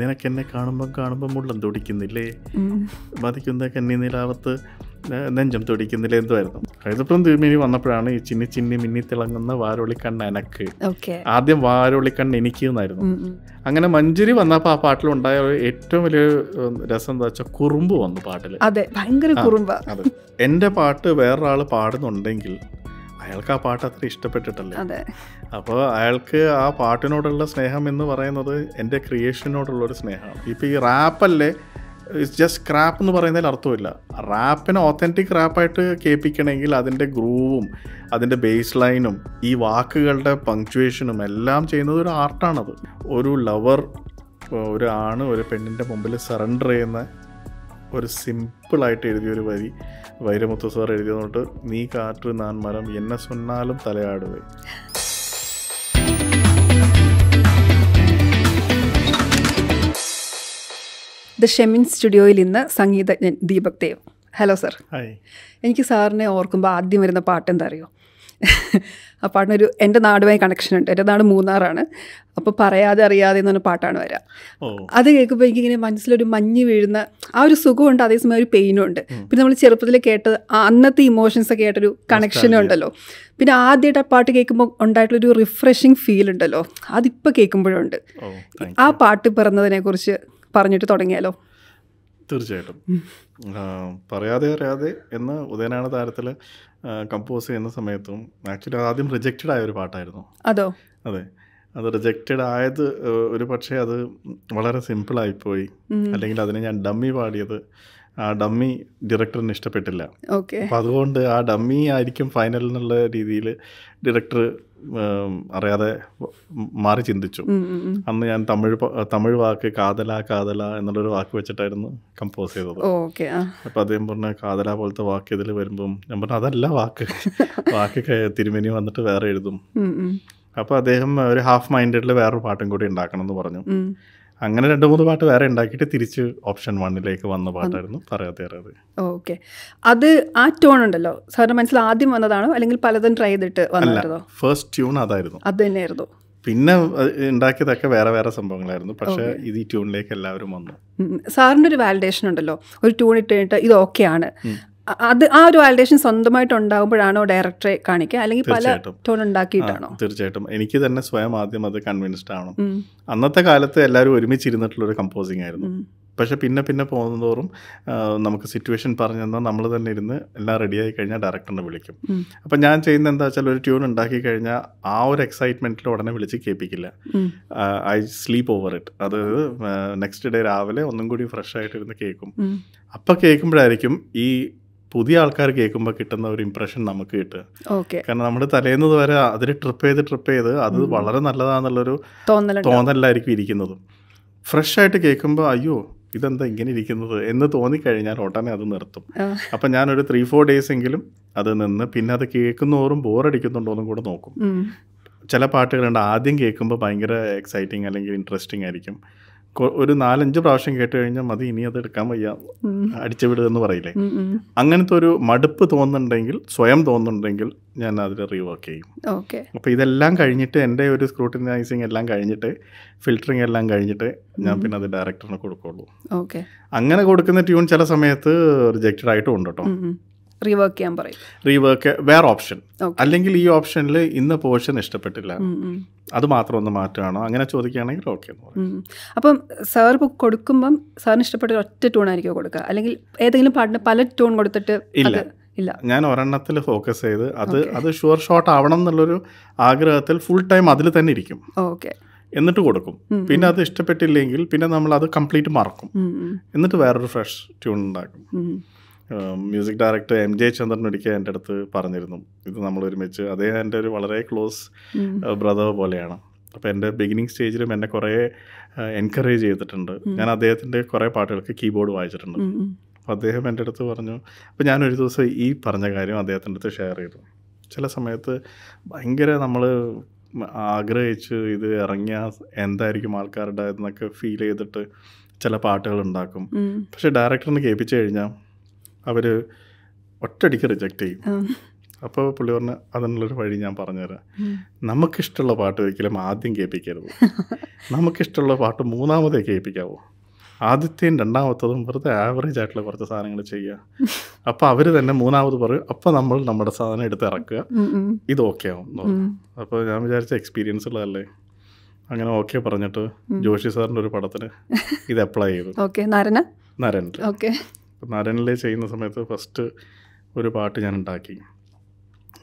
നിനക്കെന്നെ കാണുമ്പം കാണുമ്പം മുള്ളം തുടിക്കുന്നില്ലേ മതിക്കുന്ന കന്നി നിലാവത്ത് നെഞ്ചം തുടിക്കുന്നില്ല എന്തുമായിരുന്നു ഹൈതപ്പുറം തിരുമേനി വന്നപ്പോഴാണ് ഈ ചിന്നി ചിന്നി മിന്നി തിളങ്ങുന്ന വാരോളിക്കണ്ണ് എനക്ക് ആദ്യം വാരോളിക്കണ്ണ് എനിക്ക് എന്നായിരുന്നു അങ്ങനെ മഞ്ജുരി വന്നപ്പോൾ ആ പാട്ടിലുണ്ടായ ഏറ്റവും വലിയ രസം എന്താ വെച്ചാൽ കുറുമ്പ് വന്നു പാട്ടില് അതെ അതെ പാട്ട് വേറൊരാള് പാടുന്നുണ്ടെങ്കിൽ അയാൾക്ക് ആ പാട്ട് അത്ര ഇഷ്ടപ്പെട്ടിട്ടല്ലേ അപ്പോൾ അയാൾക്ക് ആ പാട്ടിനോടുള്ള സ്നേഹം എന്ന് പറയുന്നത് എൻ്റെ ക്രിയേഷനോടുള്ളൊരു സ്നേഹമാണ് ഇപ്പോൾ ഈ റാപ്പല്ലേ ജസ്റ്റ് ക്രാപ്പ് എന്ന് പറയുന്നതിൽ അർത്ഥമില്ല റാപ്പിനെ ഓത്തൻറ്റിക് റാപ്പായിട്ട് കേൾപ്പിക്കണമെങ്കിൽ അതിൻ്റെ ഗ്രൂവും അതിൻ്റെ ബേസ് ലൈനും ഈ വാക്കുകളുടെ പങ്ക്ച്വേഷനും എല്ലാം ചെയ്യുന്നത് ഒരു ആർട്ടാണത് ഒരു ലവർ ഒരു ആണ് ഒരു പെണ്ണിൻ്റെ മുമ്പിൽ സറണ്ടർ ചെയ്യുന്ന ഒരു സിമ്പിളായിട്ട് എഴുതിയൊരു വരി വൈരമുത്തു സാർ എഴുതിയതുകൊണ്ട് നീ കാറ്റ് നാൻ മരം എന്നെ സൊന്നാലും തലയാടുവേ ദ ഷെമിൻ സ്റ്റുഡിയോയിൽ ഇന്ന് സംഗീതജ്ഞൻ ദീപക് ദേവ് ഹലോ സർ എനിക്ക് സാറിനെ ഓർക്കുമ്പോൾ ആദ്യം വരുന്ന പാട്ട് എന്താ അറിയോ ആ പാട്ടിനൊരു എൻ്റെ നാടുമായി കണക്ഷൻ ഉണ്ട് എൻ്റെ നാട് മൂന്നാറാണ് അപ്പോൾ പറയാതെ അറിയാതെ എന്ന് പറഞ്ഞ പാട്ടാണ് വരാം അത് കേൾക്കുമ്പോൾ എനിക്കിങ്ങനെ മനസ്സിലൊരു മഞ്ഞ് വീഴുന്ന ആ ഒരു സുഖമുണ്ട് അതേസമയം ഒരു പെയിനും ഉണ്ട് പിന്നെ നമ്മൾ ചെറുപ്പത്തിൽ കേട്ടത് അന്നത്തെ ഇമോഷൻസ് ഒക്കെ ആയിട്ടൊരു കണക്ഷനും ഉണ്ടല്ലോ പിന്നെ ആദ്യമായിട്ട് ആ പാട്ട് കേൾക്കുമ്പോൾ ഉണ്ടായിട്ടുള്ളൊരു റിഫ്രഷിങ് ഫീൽ ഉണ്ടല്ലോ അതിപ്പോൾ കേൾക്കുമ്പോഴുണ്ട് ആ പാട്ട് പിറന്നതിനെക്കുറിച്ച് പറഞ്ഞിട്ട് തുടങ്ങിയാലോ തീർച്ചയായിട്ടും പറയാതെ അറിയാതെ എന്ന് ഉദയനാണ് താരത്തിൽ കമ്പോസ് ചെയ്യുന്ന സമയത്തും ആക്ച്വലി ആദ്യം റിജക്റ്റഡ് ആയ ഒരു പാട്ടായിരുന്നു അതോ അതെ അത് റിജക്റ്റഡ് ആയത് ഒരു പക്ഷേ അത് വളരെ സിമ്പിളായിപ്പോയി അല്ലെങ്കിൽ അതിനെ ഞാൻ ഡമ്മി പാടിയത് ആ ഡമ്മി ഡയറക്ടറിന് ഇഷ്ടപ്പെട്ടില്ല അപ്പം അതുകൊണ്ട് ആ ഡമ്മി ആയിരിക്കും ഫൈനൽ എന്നുള്ള രീതിയിൽ ഡയറക്ടർ അറിയാതെ മാറി ചിന്തിച്ചു അന്ന് ഞാൻ തമിഴ് തമിഴ് വാക്ക് കാതല കാതല എന്നുള്ളൊരു വാക്ക് വെച്ചിട്ടായിരുന്നു കമ്പോസ് ചെയ്തത് അപ്പം അദ്ദേഹം പറഞ്ഞ കാതല പോലത്തെ വാക്ക് ഇതിൽ വരുമ്പം ഞാൻ പറഞ്ഞു അതല്ല വാക്ക് വാക്ക് തിരുമേനി വന്നിട്ട് വേറെ എഴുതും അപ്പോൾ അദ്ദേഹം ഒരു ഹാഫ് മൈൻഡഡിൽ വേറൊരു പാട്ടും കൂടി ഉണ്ടാക്കണം എന്ന് പറഞ്ഞു അങ്ങനെ രണ്ട് മൂന്ന് പാട്ട് വേറെ ഉണ്ടാക്കിയിട്ട് തിരിച്ച് ഓപ്ഷൻ വണ്ണിലേക്ക് വന്ന പാട്ടായിരുന്നു പറയാതെ ഓക്കെ അത് ആ ട്യൂൺ ഉണ്ടല്ലോ സാറിന് മനസ്സിൽ ആദ്യം വന്നതാണോ അല്ലെങ്കിൽ പലതും ട്രൈ ചെയ്തിട്ട് ഫസ്റ്റ് ട്യൂൺ അതായിരുന്നു അത് തന്നെയായിരുന്നു പിന്നെ ഉണ്ടാക്കിയതൊക്കെ വേറെ വേറെ സംഭവങ്ങളായിരുന്നു പക്ഷേ ഇത് ഈ ട്യൂണിലേക്ക് എല്ലാവരും വന്നു സാറിൻ്റെ ഒരു വാലിഡേഷൻ ഉണ്ടല്ലോ ഒരു ട്യൂൺ ഇട്ട് കഴിഞ്ഞിട്ട് ഇത് ഓക്കെ ആണ് അത് ആ ഒരു വാലിഡേഷൻ സ്വന്തമായിട്ട് ഉണ്ടാകുമ്പോഴാണോ ഡയറക്ടറെ കാണിക്കുക അല്ലെങ്കിൽ പല ടോൺ ഉണ്ടാക്കിയിട്ടാണോ തീർച്ചയായിട്ടും എനിക്ക് തന്നെ സ്വയം ആദ്യം അത് കൺവിൻസ്ഡ് ആവണം അന്നത്തെ കാലത്ത് എല്ലാവരും ഒരുമിച്ചിരുന്നിട്ടുള്ള ഒരു കമ്പോസിംഗ് ആയിരുന്നു പക്ഷെ പിന്നെ പിന്നെ പോകുന്നതോറും നമുക്ക് സിറ്റുവേഷൻ പറഞ്ഞു തന്നാൽ നമ്മൾ തന്നെ ഇരുന്ന് എല്ലാം റെഡിയായി കഴിഞ്ഞാൽ ഡയറക്ടറിനെ വിളിക്കും അപ്പം ഞാൻ ചെയ്യുന്ന എന്താ വെച്ചാൽ ഒരു ട്യൂൺ ഉണ്ടാക്കി കഴിഞ്ഞാൽ ആ ഒരു എക്സൈറ്റ്മെൻറ്റിൽ ഉടനെ വിളിച്ച് കേൾപ്പിക്കില്ല ഐ സ്ലീപ്പ് ഓവർ ഇറ്റ് അതായത് നെക്സ്റ്റ് ഡേ രാവിലെ ഒന്നും കൂടി ഫ്രഷ് ആയിട്ട് കേൾക്കും അപ്പോൾ കേൾക്കുമ്പോഴായിരിക്കും ഈ പുതിയ ആൾക്കാർ കേൾക്കുമ്പോൾ കിട്ടുന്ന ഒരു ഇമ്പ്രഷൻ നമുക്ക് കിട്ടുക കാരണം നമ്മുടെ തലേന്ന് വരെ അതിൽ ട്രിപ്പ് ചെയ്ത് ട്രിപ്പ് ചെയ്ത് അത് വളരെ നല്ലതാണെന്നുള്ളൊരു തോന്നലായിരിക്കും ഇരിക്കുന്നത് ഫ്രഷ് ആയിട്ട് കേൾക്കുമ്പോൾ അയ്യോ ഇതെന്താ ഇങ്ങനെ ഇരിക്കുന്നത് എന്ന് തോന്നിക്കഴിഞ്ഞാൽ ഉടനെ അത് നിർത്തും അപ്പം ഞാനൊരു ത്രീ ഫോർ ഡേയ്സ് എങ്കിലും അത് നിന്ന് പിന്നെ അത് കേൾക്കുന്നോറും ബോറടിക്കുന്നുണ്ടോന്നും കൂടെ നോക്കും ചില പാട്ടുകളുണ്ട് ആദ്യം കേൾക്കുമ്പോൾ ഭയങ്കര എക്സൈറ്റിംഗ് അല്ലെങ്കിൽ ഇൻട്രസ്റ്റിംഗ് ആയിരിക്കും ഒരു നാലഞ്ച് പ്രാവശ്യം കേട്ട് കഴിഞ്ഞാൽ മതി ഇനി അത് എടുക്കാൻ വയ്യ എന്ന് പറയില്ലേ അങ്ങനത്തെ ഒരു മടുപ്പ് തോന്നുന്നുണ്ടെങ്കിൽ സ്വയം തോന്നുന്നുണ്ടെങ്കിൽ ഞാൻ അതിൽ റീവർക്ക് ചെയ്യും അപ്പോൾ ഇതെല്ലാം കഴിഞ്ഞിട്ട് എൻ്റെ ഒരു സ്ക്രൂട്ടിനൈസിങ് എല്ലാം കഴിഞ്ഞിട്ട് ഫിൽറ്ററിങ് എല്ലാം കഴിഞ്ഞിട്ട് ഞാൻ പിന്നെ അത് ഡയറക്ടറിന് കൊടുക്കുള്ളൂ അങ്ങനെ കൊടുക്കുന്ന ട്യൂൺ ചില സമയത്ത് റിജക്റ്റഡ് ആയിട്ടും ഉണ്ട് കേട്ടോ റീവർക്ക് ചെയ്യാൻ പറയും റീവർക്ക് വേറെ ഓപ്ഷൻ അല്ലെങ്കിൽ ഈ ഓപ്ഷനിൽ ഇന്ന പോർഷൻ ഇഷ്ടപ്പെട്ടില്ല അത് മാത്രം ഒന്ന് മാറ്റുകയാണോ അങ്ങനെ ചോദിക്കുകയാണെങ്കിൽ ഓക്കെ അപ്പം സാർ ബുക്ക് കൊടുക്കുമ്പം സാറിന് ഇഷ്ടപ്പെട്ട ഒറ്റ ടൂൺ ആയിരിക്കും കൊടുക്കുക അല്ലെങ്കിൽ ഏതെങ്കിലും പാട്ടിന് പല ടൂൺ കൊടുത്തിട്ട് ഇല്ല ഇല്ല ഞാൻ ഒരെണ്ണത്തിൽ ഫോക്കസ് ചെയ്ത് അത് അത് ഷുവർ ഷോട്ട് ആവണം എന്നുള്ളൊരു ആഗ്രഹത്തിൽ ഫുൾ ടൈം അതിൽ തന്നെ ഇരിക്കും ഓക്കെ എന്നിട്ട് കൊടുക്കും പിന്നെ അത് ഇഷ്ടപ്പെട്ടില്ലെങ്കിൽ പിന്നെ നമ്മൾ അത് കംപ്ലീറ്റ് മറക്കും എന്നിട്ട് വേറൊരു ഫ്രഷ് ട്യൂൺ ഉണ്ടാക്കും music director M J Chandran ഒരിക്കൽ എൻ്റെ അടുത്ത് പറഞ്ഞിരുന്നു ഇത് നമ്മൾ ഒരുമിച്ച് അദ്ദേഹം എൻ്റെ ഒരു വളരെ ക്ലോസ് ബ്രദർ പോലെയാണ് അപ്പോൾ എൻ്റെ ബിഗിനിങ് സ്റ്റേജിലും എന്നെ കുറേ എൻകറേജ് ചെയ്തിട്ടുണ്ട് ഞാൻ അദ്ദേഹത്തിൻ്റെ കുറേ പാട്ടുകൾക്ക് കീബോർഡ് വായിച്ചിട്ടുണ്ട് അപ്പോൾ അദ്ദേഹം എൻ്റെ അടുത്ത് പറഞ്ഞു അപ്പോൾ ഞാനൊരു ദിവസം ഈ പറഞ്ഞ കാര്യം അദ്ദേഹത്തിൻ്റെ അടുത്ത് ഷെയർ ചെയ്തു ചില സമയത്ത് ഭയങ്കര നമ്മൾ ആഗ്രഹിച്ച് ഇത് ഇറങ്ങിയാൽ എന്തായിരിക്കും ആൾക്കാരുടെ എന്നൊക്കെ ഫീൽ ചെയ്തിട്ട് ചില പാട്ടുകൾ ഉണ്ടാക്കും പക്ഷേ ഡയറക്ടറിന് കേൾപ്പിച്ചു കഴിഞ്ഞാൽ അവർ ഒറ്റടിക്ക് റിജക്റ്റ് ചെയ്യും അപ്പോൾ പുള്ളി പറഞ്ഞ അതിനുള്ളൊരു വഴി ഞാൻ പറഞ്ഞുതരാം നമുക്കിഷ്ടമുള്ള പാട്ട് ഒരിക്കലും ആദ്യം കേൾപ്പിക്കരുത് നമുക്കിഷ്ടമുള്ള പാട്ട് മൂന്നാമതേ കേൾപ്പിക്കാവൂ ആദ്യത്തെയും രണ്ടാമത്തതും വെറുതെ ആവറേജ് ആയിട്ടുള്ള കുറച്ച് സാധനങ്ങൾ ചെയ്യുക അപ്പോൾ അവർ തന്നെ മൂന്നാമത് പറയും അപ്പോൾ നമ്മൾ നമ്മുടെ സാധനം എടുത്ത് ഇറക്കുക ഇത് ഓക്കെ ആവും അപ്പോൾ ഞാൻ വിചാരിച്ച എക്സ്പീരിയൻസ് ഉള്ളതല്ലേ അങ്ങനെ ഓക്കെ പറഞ്ഞിട്ട് ജോഷി സാറിൻ്റെ ഒരു പടത്തിന് ഇത് അപ്ലൈ ചെയ്തു നരൻ ഓക്കെ അപ്പം നാരായണലേ ചെയ്യുന്ന സമയത്ത് ഫസ്റ്റ് ഒരു പാട്ട് ഞാൻ ഉണ്ടാക്കി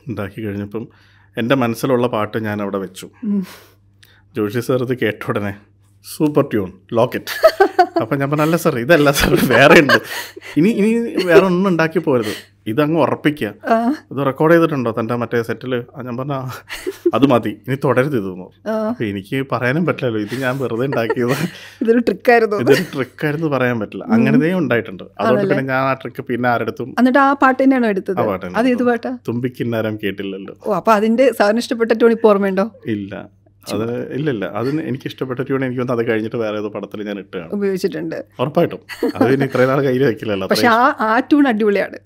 ഉണ്ടാക്കി കഴിഞ്ഞപ്പം എൻ്റെ മനസ്സിലുള്ള പാട്ട് ഞാൻ അവിടെ വെച്ചു ജോഷി സാർ അത് കേട്ട ഉടനെ സൂപ്പർ ട്യൂൺ ലോക്കറ്റ് അപ്പം ഞാൻ പറഞ്ഞല്ല സർ ഇതല്ല സർ വേറെ ഉണ്ട് ഇനി ഇനി വേറെ ഒന്നും ഉണ്ടാക്കി പോരുത് അങ്ങ് ഉറപ്പിക്കുക ഇത് റെക്കോർഡ് ചെയ്തിട്ടുണ്ടോ തൻ്റെ മറ്റേ സെറ്റിൽ ഞാൻ പറഞ്ഞാൽ അത് മതി ഇനി തുടരുത് ഇതെന്നു അപ്പം എനിക്ക് പറയാനും പറ്റില്ലല്ലോ ഇത് ഞാൻ വെറുതെ ഉണ്ടാക്കിയത് ഇതൊരു ട്രിക്കായിരുന്നു ഇതൊരു ട്രിക്കായിരുന്നു പറയാൻ പറ്റില്ല അങ്ങനതേ ഉണ്ടായിട്ടുണ്ട് അതുകൊണ്ട് പിന്നെ ഞാൻ ആ ട്രിക്ക് പിന്നെ ആരെടുത്തും എന്നിട്ട് ആ പാട്ട് തന്നെയാണ് എടുത്തത് അത് തുമ്പിക്കിന്നാരം കേട്ടില്ലല്ലോ ഓ അപ്പൊ അതിന്റെ സാറിന് ഇഷ്ടപ്പെട്ട ടോണി ഓർമ്മയുണ്ടോ ഇല്ല അത് ഇല്ല ഇല്ല അത് എനിക്ക് ഇഷ്ടപ്പെട്ട ട്യൂൺ എനിക്ക് വന്ന് അത് കഴിഞ്ഞിട്ട് വേറെ ഏതോ പടത്തിൽ ഞാൻ ഇട്ടാണ് ഉപയോഗിച്ചിട്ടുണ്ട് ഉറപ്പായിട്ടും അത് പിന്നെ ഇത്രയും നാൾ കയ്യിൽ വെക്കില്ലല്ലോ പക്ഷെ ആ ട്യൂൺ അടിപൊളിയാണ്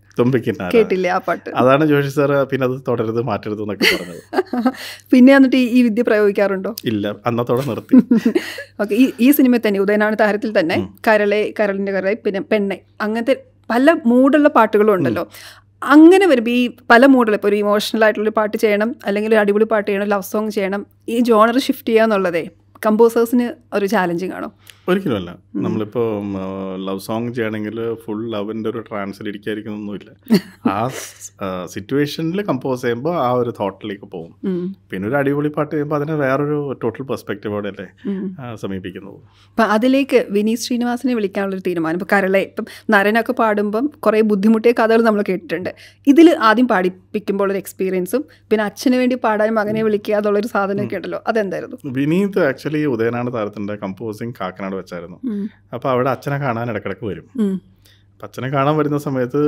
കേട്ടില്ലേ ആ പാട്ട് അതാണ് ജോഷി സാർ പിന്നെ അത് തുടരുത് മാറ്റരുത് എന്നൊക്കെ പറഞ്ഞത് പിന്നെ എന്നിട്ട് ഈ വിദ്യ പ്രയോഗിക്കാറുണ്ടോ ഇല്ല അന്നത്തോടെ നിർത്തി ഓക്കെ ഈ സിനിമ തന്നെ ഉദയനാണ് താരത്തിൽ തന്നെ കരളെ കരളിന്റെ കരളെ പിന്നെ പെണ്ണെ അങ്ങനത്തെ പല മൂടുള്ള പാട്ടുകളും ഉണ്ടല്ലോ അങ്ങനെ വരുമ്പോൾ ഈ പല മൂഡിൽ ഇപ്പോൾ ഒരു ഇമോഷണൽ ആയിട്ടുള്ളൊരു പാട്ട് ചെയ്യണം അല്ലെങ്കിൽ ഒരു അടിപൊളി പാട്ട് ചെയ്യണം ലവ് സോങ് ചെയ്യണം ഈ ജോണർ ഷിഫ്റ്റ് ചെയ്യുക എന്നുള്ളതേ കമ്പോസേഴ്സിന് ഒരു ചാലഞ്ചിങ് ആണോ അല്ല നമ്മളിപ്പോൾ ലവ് സോങ് ചെയ്യണമെങ്കിൽ ഫുൾ ലവിൻ്റെ ഒരു ട്രാൻസിൽ ഒന്നുമില്ല ആ സിറ്റുവേഷനിൽ കമ്പോസ് ചെയ്യുമ്പോൾ ആ ഒരു തോട്ടിലേക്ക് പോകും പിന്നെ ഒരു അടിപൊളി പാട്ട് ചെയ്യുമ്പോൾ അതിനെ വേറൊരു ടോട്ടൽ പെർസ്പെക്റ്റീവോടെ അല്ലേ സമീപിക്കുന്നത് അപ്പം അതിലേക്ക് വിനീത് ശ്രീനിവാസിനെ വിളിക്കാനുള്ളൊരു തീരുമാനം ഇപ്പോൾ കരളെ ഇപ്പം നരനൊക്കെ പാടുമ്പം കുറേ ബുദ്ധിമുട്ടിയ കഥകൾ നമ്മൾ കേട്ടിട്ടുണ്ട് ഇതിൽ ആദ്യം പാടിപ്പിക്കുമ്പോൾ ഒരു എക്സ്പീരിയൻസും പിന്നെ അച്ഛന് വേണ്ടി പാടാനും മകനെ വിളിക്കുക എന്നുള്ളൊരു സാധനമൊക്കെ ഉണ്ടല്ലോ അതെന്തായിരുന്നു വിനീത് ആക്ച്വലി ആക്ച്വലി ഉദയനാണ് താരത്തിൻ്റെ കമ്പോസിങ് കാക്കനാട് വെച്ചായിരുന്നു അപ്പോൾ അവിടെ അച്ഛനെ കാണാൻ ഇടക്കിടക്ക് വരും അപ്പം അച്ഛനെ കാണാൻ വരുന്ന സമയത്ത്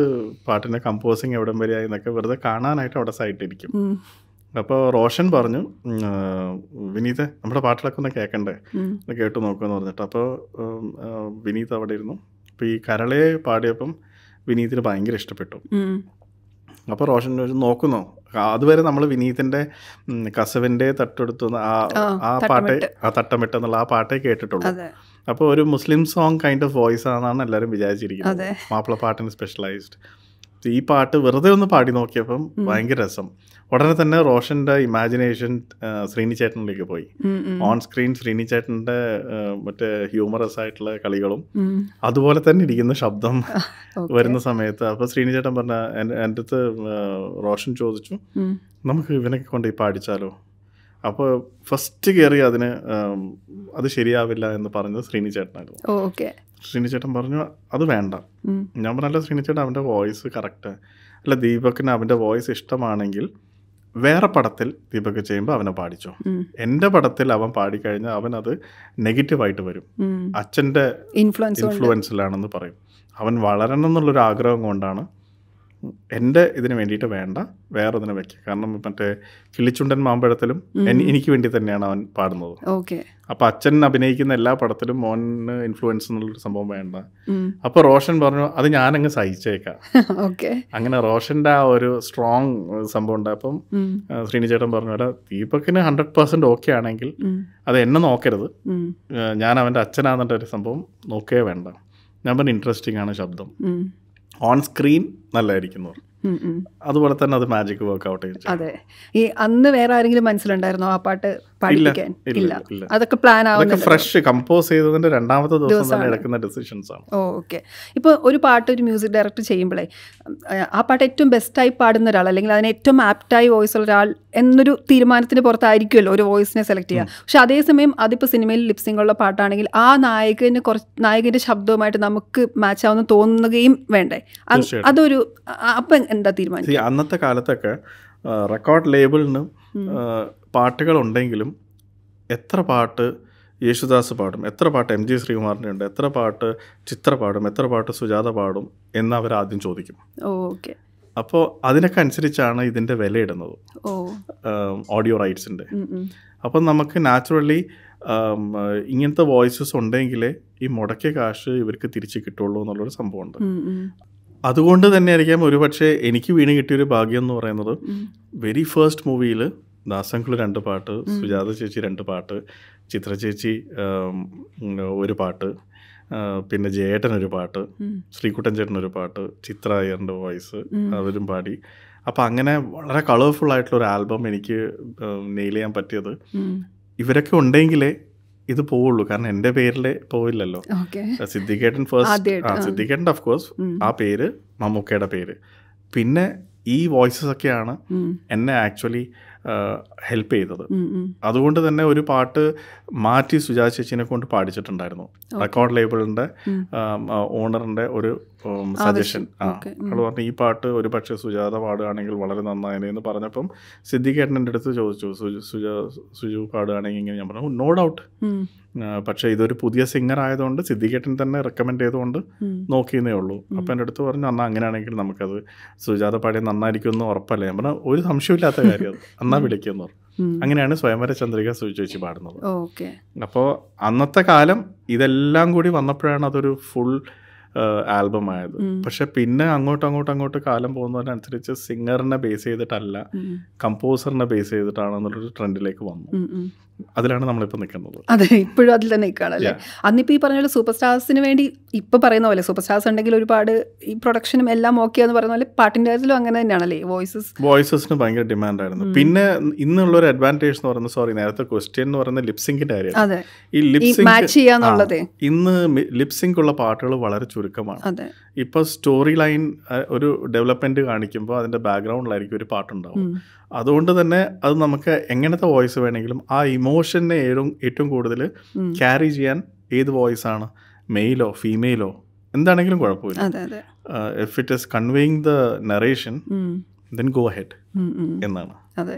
പാട്ടിൻ്റെ കമ്പോസിങ് എവിടം വരെയായി എന്നൊക്കെ വെറുതെ കാണാനായിട്ട് അവിടെ സൈറ്റിരിക്കും അപ്പോൾ റോഷൻ പറഞ്ഞു വിനീത നമ്മുടെ പാട്ടിലൊക്കെ ഒന്ന് കേൾക്കണ്ടേ ഒന്ന് കേട്ട് നോക്കുമെന്ന് പറഞ്ഞിട്ട് അപ്പോൾ വിനീത് അവിടെ ഇരുന്നു അപ്പോൾ ഈ കരളെ പാടിയപ്പം വിനീതിന് ഭയങ്കര ഇഷ്ടപ്പെട്ടു അപ്പോൾ റോഷൻ നോക്കുന്നു അതുവരെ നമ്മൾ വിനീതിൻ്റെ കസവിൻ്റെ തട്ടെടുത്തു ആ ആ പാട്ടേ ആ തട്ടമിട്ടെന്നുള്ള ആ പാട്ടേ കേട്ടിട്ടുള്ളൂ അപ്പോൾ ഒരു മുസ്ലിം സോങ് കൈൻഡ് ഓഫ് വോയിസ് ആണെന്നാണ് എല്ലാവരും വിചാരിച്ചിരിക്കുന്നത് മാപ്പിള പാട്ടിന് സ്പെഷ്യലൈസ്ഡ് ഈ പാട്ട് വെറുതെ ഒന്ന് പാടി നോക്കിയപ്പം ഭയങ്കര രസം ഉടനെ തന്നെ റോഷന്റെ ഇമാജിനേഷൻ ശ്രീനി ചേട്ടനിലേക്ക് പോയി ഓൺ സ്ക്രീൻ ശ്രീനി ചേട്ടന്റെ മറ്റേ ഹ്യൂമറസ് ആയിട്ടുള്ള കളികളും അതുപോലെ തന്നെ ഇരിക്കുന്ന ശബ്ദം വരുന്ന സമയത്ത് അപ്പൊ ശ്രീനി ചേട്ടൻ പറഞ്ഞ എൻ്റെ അടുത്ത് റോഷൻ ചോദിച്ചു നമുക്ക് ഇവനൊക്കെ കൊണ്ട് ഈ പാടിച്ചാലോ അപ്പോൾ ഫസ്റ്റ് കയറി അതിന് അത് ശരിയാവില്ല എന്ന് പറഞ്ഞത് ശ്രീനി ചേട്ടനായിരുന്നു ശ്രീനിച്ചേട്ടൻ പറഞ്ഞു അത് വേണ്ട ഞാൻ പറഞ്ഞല്ല ശ്രീനിച്ചേട്ടൻ അവൻ്റെ വോയിസ് കറക്റ്റ് അല്ല ദീപക്കിന് അവൻ്റെ വോയിസ് ഇഷ്ടമാണെങ്കിൽ വേറെ പടത്തിൽ ദീപക് ചെയ്യുമ്പോൾ അവനെ പാടിച്ചു എൻ്റെ പടത്തിൽ അവൻ പാടിക്കഴിഞ്ഞാൽ അവൻ അത് നെഗറ്റീവായിട്ട് വരും അച്ഛൻ്റെ ഇൻഫ്ലുവൻസിലാണെന്ന് പറയും അവൻ വളരണം എന്നുള്ളൊരു ആഗ്രഹം കൊണ്ടാണ് എൻ്റെ ഇതിന് വേണ്ടിയിട്ട് വേണ്ട വേറെ ഇതിനെ വെക്കുക കാരണം മറ്റേ കിളിച്ചുണ്ടൻ മാമ്പഴത്തിലും എനിക്ക് വേണ്ടി തന്നെയാണ് അവൻ പാടുന്നത് ഓക്കെ അപ്പൊ അച്ഛൻ അഭിനയിക്കുന്ന എല്ലാ പടത്തിലും മോന് ഇൻഫ്ലുവൻസ് എന്നുള്ളൊരു സംഭവം വേണ്ട അപ്പോൾ റോഷൻ പറഞ്ഞു അത് ഞാനങ്ങ് സഹിച്ചേക്കാം ഓക്കെ അങ്ങനെ റോഷന്റെ ആ ഒരു സ്ട്രോങ് സംഭവം ഉണ്ട് അപ്പം ശ്രീനിചേട്ടൻ പറഞ്ഞു അല്ല ദീപക്കിന് ഹൺഡ്രഡ് പെർസെന്റ് ഓക്കെ ആണെങ്കിൽ അത് എന്നെ നോക്കരുത് ഞാൻ അവൻ്റെ അച്ഛനാന്നൊരു സംഭവം നോക്കേ വേണ്ട ഞാൻ പറഞ്ഞു ഇൻട്രസ്റ്റിംഗ് ആണ് ശബ്ദം ഓൺ സ്ക്രീൻ നല്ലതായിരിക്കുന്നു അതുപോലെ തന്നെ അത് മാജിക് വർക്ക്ഔട്ട് അതെ ഈ അന്ന് വേറെ ആരെങ്കിലും മനസ്സിലുണ്ടായിരുന്നോ ആ പാട്ട് പഠിപ്പിക്കാൻ ഇല്ല അതൊക്കെ പ്ലാൻ ആവുന്നത് ഫ്രഷ് കമ്പോസ് ചെയ്തതിന്റെ രണ്ടാമത്തെ ദിവസം തന്നെ എടുക്കുന്ന ഡിസിഷൻസ് ആണ് ഓക്കെ ഇപ്പോൾ ഒരു പാട്ട് ഒരു മ്യൂസിക് ഡയറക്ടർ ചെയ്യുമ്പോഴേ ആ പാട്ട് ഏറ്റവും ബെസ്റ്റായി പാടുന്ന ഒരാൾ അല്ലെങ്കിൽ അതിന് ഏറ്റവും ആപ്റ്റായി വോയിസ് ഉള്ള ഒരാൾ എന്നൊരു തീരുമാനത്തിന് പുറത്തായിരിക്കുമല്ലോ ഒരു വോയിസിനെ സെലക്ട് ചെയ്യുക പക്ഷെ അതേസമയം അതിപ്പോൾ സിനിമയിൽ ഉള്ള പാട്ടാണെങ്കിൽ ആ നായകന് കുറച്ച് നായകൻ്റെ ശബ്ദവുമായിട്ട് നമുക്ക് മാച്ച് ആവുന്ന തോന്നുകയും വേണ്ടേ അതൊരു അപ്പം എന്താ തീരുമാനം അന്നത്തെ കാലത്തൊക്കെ റെക്കോർഡ് ലേബിളിന് പാട്ടുകളുണ്ടെങ്കിലും എത്ര പാട്ട് യേശുദാസ് പാടും എത്ര പാട്ട് എം ജി ശ്രീകുമാറിൻ്റെ ഉണ്ട് എത്ര പാട്ട് ചിത്ര പാടും എത്ര പാട്ട് സുജാത പാടും എന്ന് അവർ ആദ്യം ചോദിക്കും ഓക്കെ അപ്പോൾ അതിനൊക്കെ അനുസരിച്ചാണ് ഇതിൻ്റെ വിലയിടുന്നത് ഓഡിയോ റൈറ്റ്സിൻ്റെ അപ്പം നമുക്ക് നാച്ചുറലി ഇങ്ങനത്തെ വോയിസസ് ഉണ്ടെങ്കിലേ ഈ മുടക്കിയ കാശ് ഇവർക്ക് തിരിച്ച് കിട്ടുള്ളൂ എന്നുള്ളൊരു സംഭവമുണ്ട് അതുകൊണ്ട് തന്നെ ആയിരിക്കാം ഒരു പക്ഷേ എനിക്ക് വീണ് കിട്ടിയൊരു ഭാഗ്യം എന്ന് പറയുന്നത് വെരി ഫസ്റ്റ് മൂവിയിൽ ദാസങ്കിൾ രണ്ട് പാട്ട് സുജാത ചേച്ചി രണ്ട് പാട്ട് ചിത്ര ചേച്ചി ഒരു പാട്ട് പിന്നെ ജയേട്ടൻ ഒരു പാട്ട് ശ്രീകുട്ടൻ ചേട്ടൻ ഒരു പാട്ട് ചിത്ര അയ്യറിൻ്റെ വോയിസ് അവരും പാടി അപ്പം അങ്ങനെ വളരെ കളർഫുൾ ആയിട്ടുള്ള ഒരു ആൽബം എനിക്ക് നെയിൽ ചെയ്യാൻ പറ്റിയത് ഇവരൊക്കെ ഉണ്ടെങ്കിലേ ഇത് പോവുള്ളൂ കാരണം എൻ്റെ പേരിൽ പോവില്ലല്ലോ സിദ്ദിഖേട്ടൻ ഫസ്റ്റ് ആ സിദ്ദിഖേട്ടൻ ഓഫ് കോഴ്സ് ആ പേര് മമ്മൂക്കയുടെ പേര് പിന്നെ ഈ വോയിസസ് ഒക്കെയാണ് എന്നെ ആക്ച്വലി ഹെൽപ്പ് ചെയ്തത് അതുകൊണ്ട് തന്നെ ഒരു പാട്ട് മാറ്റി സുജാ ചേച്ചിനെ കൊണ്ട് പാടിച്ചിട്ടുണ്ടായിരുന്നു റെക്കോർഡ് ലേബിളിൻ്റെ ഓണറിൻ്റെ ഒരു സജഷൻ ആ അവൾ പറഞ്ഞു ഈ പാട്ട് ഒരു പക്ഷേ സുജാത പാടുകയാണെങ്കിൽ വളരെ നന്നായനെ എന്ന് പറഞ്ഞപ്പം സിദ്ധിക്കേട്ടൻ എൻ്റെ അടുത്ത് ചോദിച്ചു സുജാ സുജു പാടുകയാണെങ്കിൽ ഇങ്ങനെ ഞാൻ പറഞ്ഞു നോ ഡൗട്ട് പക്ഷേ ഇതൊരു പുതിയ സിംഗർ ആയതുകൊണ്ട് സിദ്ധിക്കേട്ടൻ തന്നെ റെക്കമെൻഡ് ചെയ്തുകൊണ്ട് നോക്കിയെന്നേ ഉള്ളൂ അപ്പം എൻ്റെ അടുത്ത് പറഞ്ഞു അന്നാ അങ്ങനെയാണെങ്കിൽ നമുക്കത് സുജാത പാടിയ എന്ന് ഉറപ്പല്ലേ ഞാൻ പറഞ്ഞു ഒരു സംശയമില്ലാത്ത കാര്യം എന്നാ വിളിക്കുന്നു അങ്ങനെയാണ് സ്വയംവര ചന്ദ്രിക സുചേച്ചി പാടുന്നത് അപ്പോൾ അന്നത്തെ കാലം ഇതെല്ലാം കൂടി വന്നപ്പോഴാണ് അതൊരു ഫുൾ ആൽബം ആയത് പക്ഷെ പിന്നെ അങ്ങോട്ട് അങ്ങോട്ട് അങ്ങോട്ട് കാലം പോകുന്നതിനനുസരിച്ച് സിംഗറിനെ ബേസ് ചെയ്തിട്ടല്ല കമ്പോസറിനെ ബേസ് ചെയ്തിട്ടാണെന്നുള്ളൊരു ട്രെൻഡിലേക്ക് വന്നു അതിലാണ് നമ്മളിപ്പോൾ നിൽക്കുന്നത് അതെ ഇപ്പോഴും അതിൽ തന്നെ നിൽക്കുകയാണ് അല്ലേ അന്നിപ്പോൾ ഈ പറഞ്ഞ സൂപ്പർ സ്റ്റാർസിന് വേണ്ടി ഇപ്പോൾ പറയുന്ന പോലെ സൂപ്പർ സ്റ്റാർസ് ഉണ്ടെങ്കിൽ ഒരുപാട് ഈ പ്രൊഡക്ഷനും എല്ലാം ഓക്കെ എന്ന് പറയുന്ന പോലെ പാട്ടിൻ്റെ കാര്യത്തിലും അങ്ങനെ തന്നെയാണല്ലേ വോയിസസ് വോയിസസിന് ഭയങ്കര ഡിമാൻഡായിരുന്നു പിന്നെ ഇന്നുള്ള ഒരു അഡ്വാൻറ്റേജ് എന്ന് പറയുന്നത് സോറി നേരത്തെ ക്വസ്റ്റ്യൻ എന്ന് പറയുന്ന ലിപ്സിങ്ങിൻ്റെ കാര്യം അതെ ഈ ലിപ്സിംഗ് മാച്ച് ചെയ്യാന്നുള്ളത് ഇന്ന് ലിപ്സിങ്ക് ഉള്ള പാട്ടുകൾ വളരെ ചുരുക്കമാണ് അതെ ഇപ്പോൾ സ്റ്റോറി ലൈൻ ഒരു ഡെവലപ്മെന്റ് കാണിക്കുമ്പോൾ അതിന്റെ ബാക്ക്ഗ്രൗണ്ടിലായിരിക്കും ഒരു പാട്ടുണ്ടാവും അതുകൊണ്ട് തന്നെ അത് നമുക്ക് എങ്ങനത്തെ വോയിസ് വേണമെങ്കിലും ആ ഇമോഷനെ ഏറ്റവും ഏറ്റവും കൂടുതൽ ക്യാരി ചെയ്യാൻ ഏത് വോയിസ് ആണ് മെയിലോ ഫീമെയിലോ എന്താണെങ്കിലും കുഴപ്പമില്ല if it is conveying the narration then go head എന്നാണ് അതെ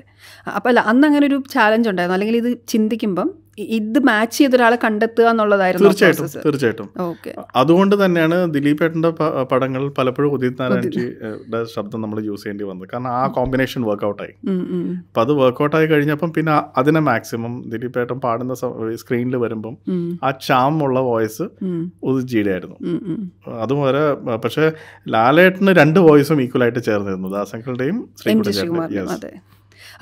അപ്പോൾ അല്ല അന്ന് അങ്ങനെ ഒരു ചാലഞ്ച് ഉണ്ടായിരുന്നു അല്ലെങ്കിൽ ഇത് ചിന്തിക്കുമ്പം ഇത് മാച്ച് ചെയ്ത ഒരാളെ കണ്ടെത്തുക എന്നുള്ളതായിരുന്നു തീർച്ചയായിട്ടും തീർച്ചയായിട്ടും അതുകൊണ്ട് തന്നെയാണ് ദിലീപ് ഏട്ടന്റെ പടങ്ങൾ പലപ്പോഴും ഉദിത് നാരായൺജിയുടെ ശബ്ദം നമ്മൾ യൂസ് ചെയ്യേണ്ടി വന്നത് കാരണം ആ കോമ്പിനേഷൻ വർക്ക്ഔട്ടായി അപ്പൊ അത് വർക്ക്ഔട്ടായി കഴിഞ്ഞപ്പം പിന്നെ അതിനെ മാക്സിമം ദിലീപ് ഏട്ടൻ പാടുന്ന സ്ക്രീനിൽ വരുമ്പം ആ ചാം ഉള്ള വോയിസ് ഉദിജിയുടെ ആയിരുന്നു അതുപോലെ പക്ഷേ ലാലേട്ടന് രണ്ട് വോയിസും ഈക്വലായിട്ട് ചേർന്നിരുന്നു ദാസങ്ങളുടെയും ശ്രീകുട്ടിയുടെയും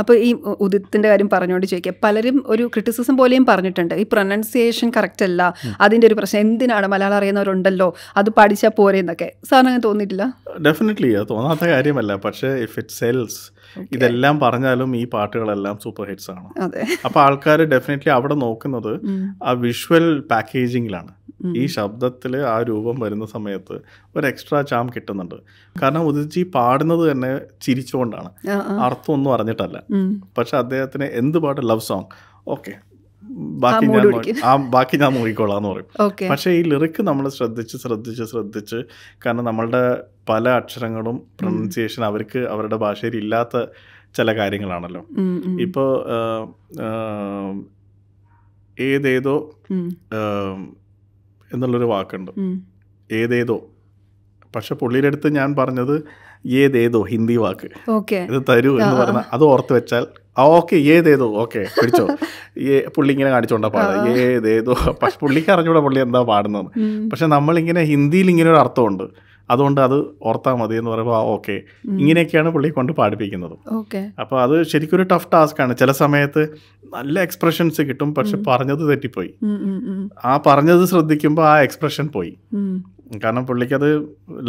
അപ്പോൾ ഈ ഉദിത്തിൻ്റെ കാര്യം പറഞ്ഞുകൊണ്ട് ചോദിക്കുക പലരും ഒരു ക്രിറ്റിസിസം പോലെയും പറഞ്ഞിട്ടുണ്ട് ഈ പ്രൊനൗൺസിയേഷൻ കറക്റ്റ് അല്ല അതിൻ്റെ ഒരു പ്രശ്നം എന്തിനാണ് മലയാളം അറിയുന്നവരുണ്ടല്ലോ അത് പഠിച്ചാൽ പോരെ എന്നൊക്കെ സാറിന് അങ്ങനെ തോന്നിയിട്ടില്ല ഡെഫിനറ്റ്ലി അത് തോന്നാത്ത കാര്യമല്ല പക്ഷേ ഇഫ് ഇറ്റ് സെൽസ് ഇതെല്ലാം പറഞ്ഞാലും ഈ പാട്ടുകളെല്ലാം സൂപ്പർ ഹിറ്റ്സ് ആണ് അപ്പോൾ ആൾക്കാർ ഡെഫിനറ്റ്ലി അവിടെ നോക്കുന്നത് ആ വിഷ്വൽ പാക്കേജിങ്ങിലാണ് ഈ ശബ്ദത്തിൽ ആ രൂപം വരുന്ന സമയത്ത് ഒരു എക്സ്ട്രാ ചാം കിട്ടുന്നുണ്ട് കാരണം ഉദിച്ചി പാടുന്നത് തന്നെ ചിരിച്ചുകൊണ്ടാണ് അർത്ഥമൊന്നും അറിഞ്ഞിട്ടല്ല പക്ഷെ അദ്ദേഹത്തിന് എന്ത് പാട്ട് ലവ് സോങ് ഓക്കെ ബാക്കി ഞാൻ ആ ബാക്കി ഞാൻ നോക്കിക്കോളാം എന്ന് പറയും പക്ഷെ ഈ ലിറിക്ക് നമ്മൾ ശ്രദ്ധിച്ച് ശ്രദ്ധിച്ച് ശ്രദ്ധിച്ച് കാരണം നമ്മളുടെ പല അക്ഷരങ്ങളും പ്രൊണൗൺസിയേഷൻ അവർക്ക് അവരുടെ ഭാഷയിൽ ഇല്ലാത്ത ചില കാര്യങ്ങളാണല്ലോ ഇപ്പോൾ ഏതേതോ എന്നുള്ളൊരു വാക്കുണ്ട് ഏതേതോ പക്ഷെ പുള്ളിയുടെ അടുത്ത് ഞാൻ പറഞ്ഞത് ഏതേതോ ഹിന്ദി വാക്ക് ഇത് തരൂ എന്ന് പറഞ്ഞ അത് ഓർത്ത് വെച്ചാൽ ആ ഓക്കെ ഏതേതോ ഓക്കെ പിടിച്ചോ ഏ പുള്ളി ഇങ്ങനെ കാണിച്ചോണ്ടാ പാടാ ഏതേതോ പക്ഷെ പുള്ളിക്ക് അറിഞ്ഞൂടാ പുള്ളി എന്താ പാടുന്നത് പക്ഷെ നമ്മളിങ്ങനെ ഹിന്ദിയിൽ ഇങ്ങനെ ഒരു അർത്ഥമുണ്ട് അതുകൊണ്ട് അത് ഓർത്താൽ മതി എന്ന് പറയുമ്പോൾ ആ ഓക്കെ ഇങ്ങനെയൊക്കെയാണ് പുള്ളിയെ കൊണ്ട് പാടിപ്പിക്കുന്നത് അപ്പോൾ അത് ശരിക്കും ഒരു ടഫ് ടാസ്ക് ആണ് ചില സമയത്ത് നല്ല എക്സ്പ്രഷൻസ് കിട്ടും പക്ഷെ പറഞ്ഞത് തെറ്റിപ്പോയി ആ പറഞ്ഞത് ശ്രദ്ധിക്കുമ്പോൾ ആ എക്സ്പ്രഷൻ പോയി കാരണം പുള്ളിക്ക് അത്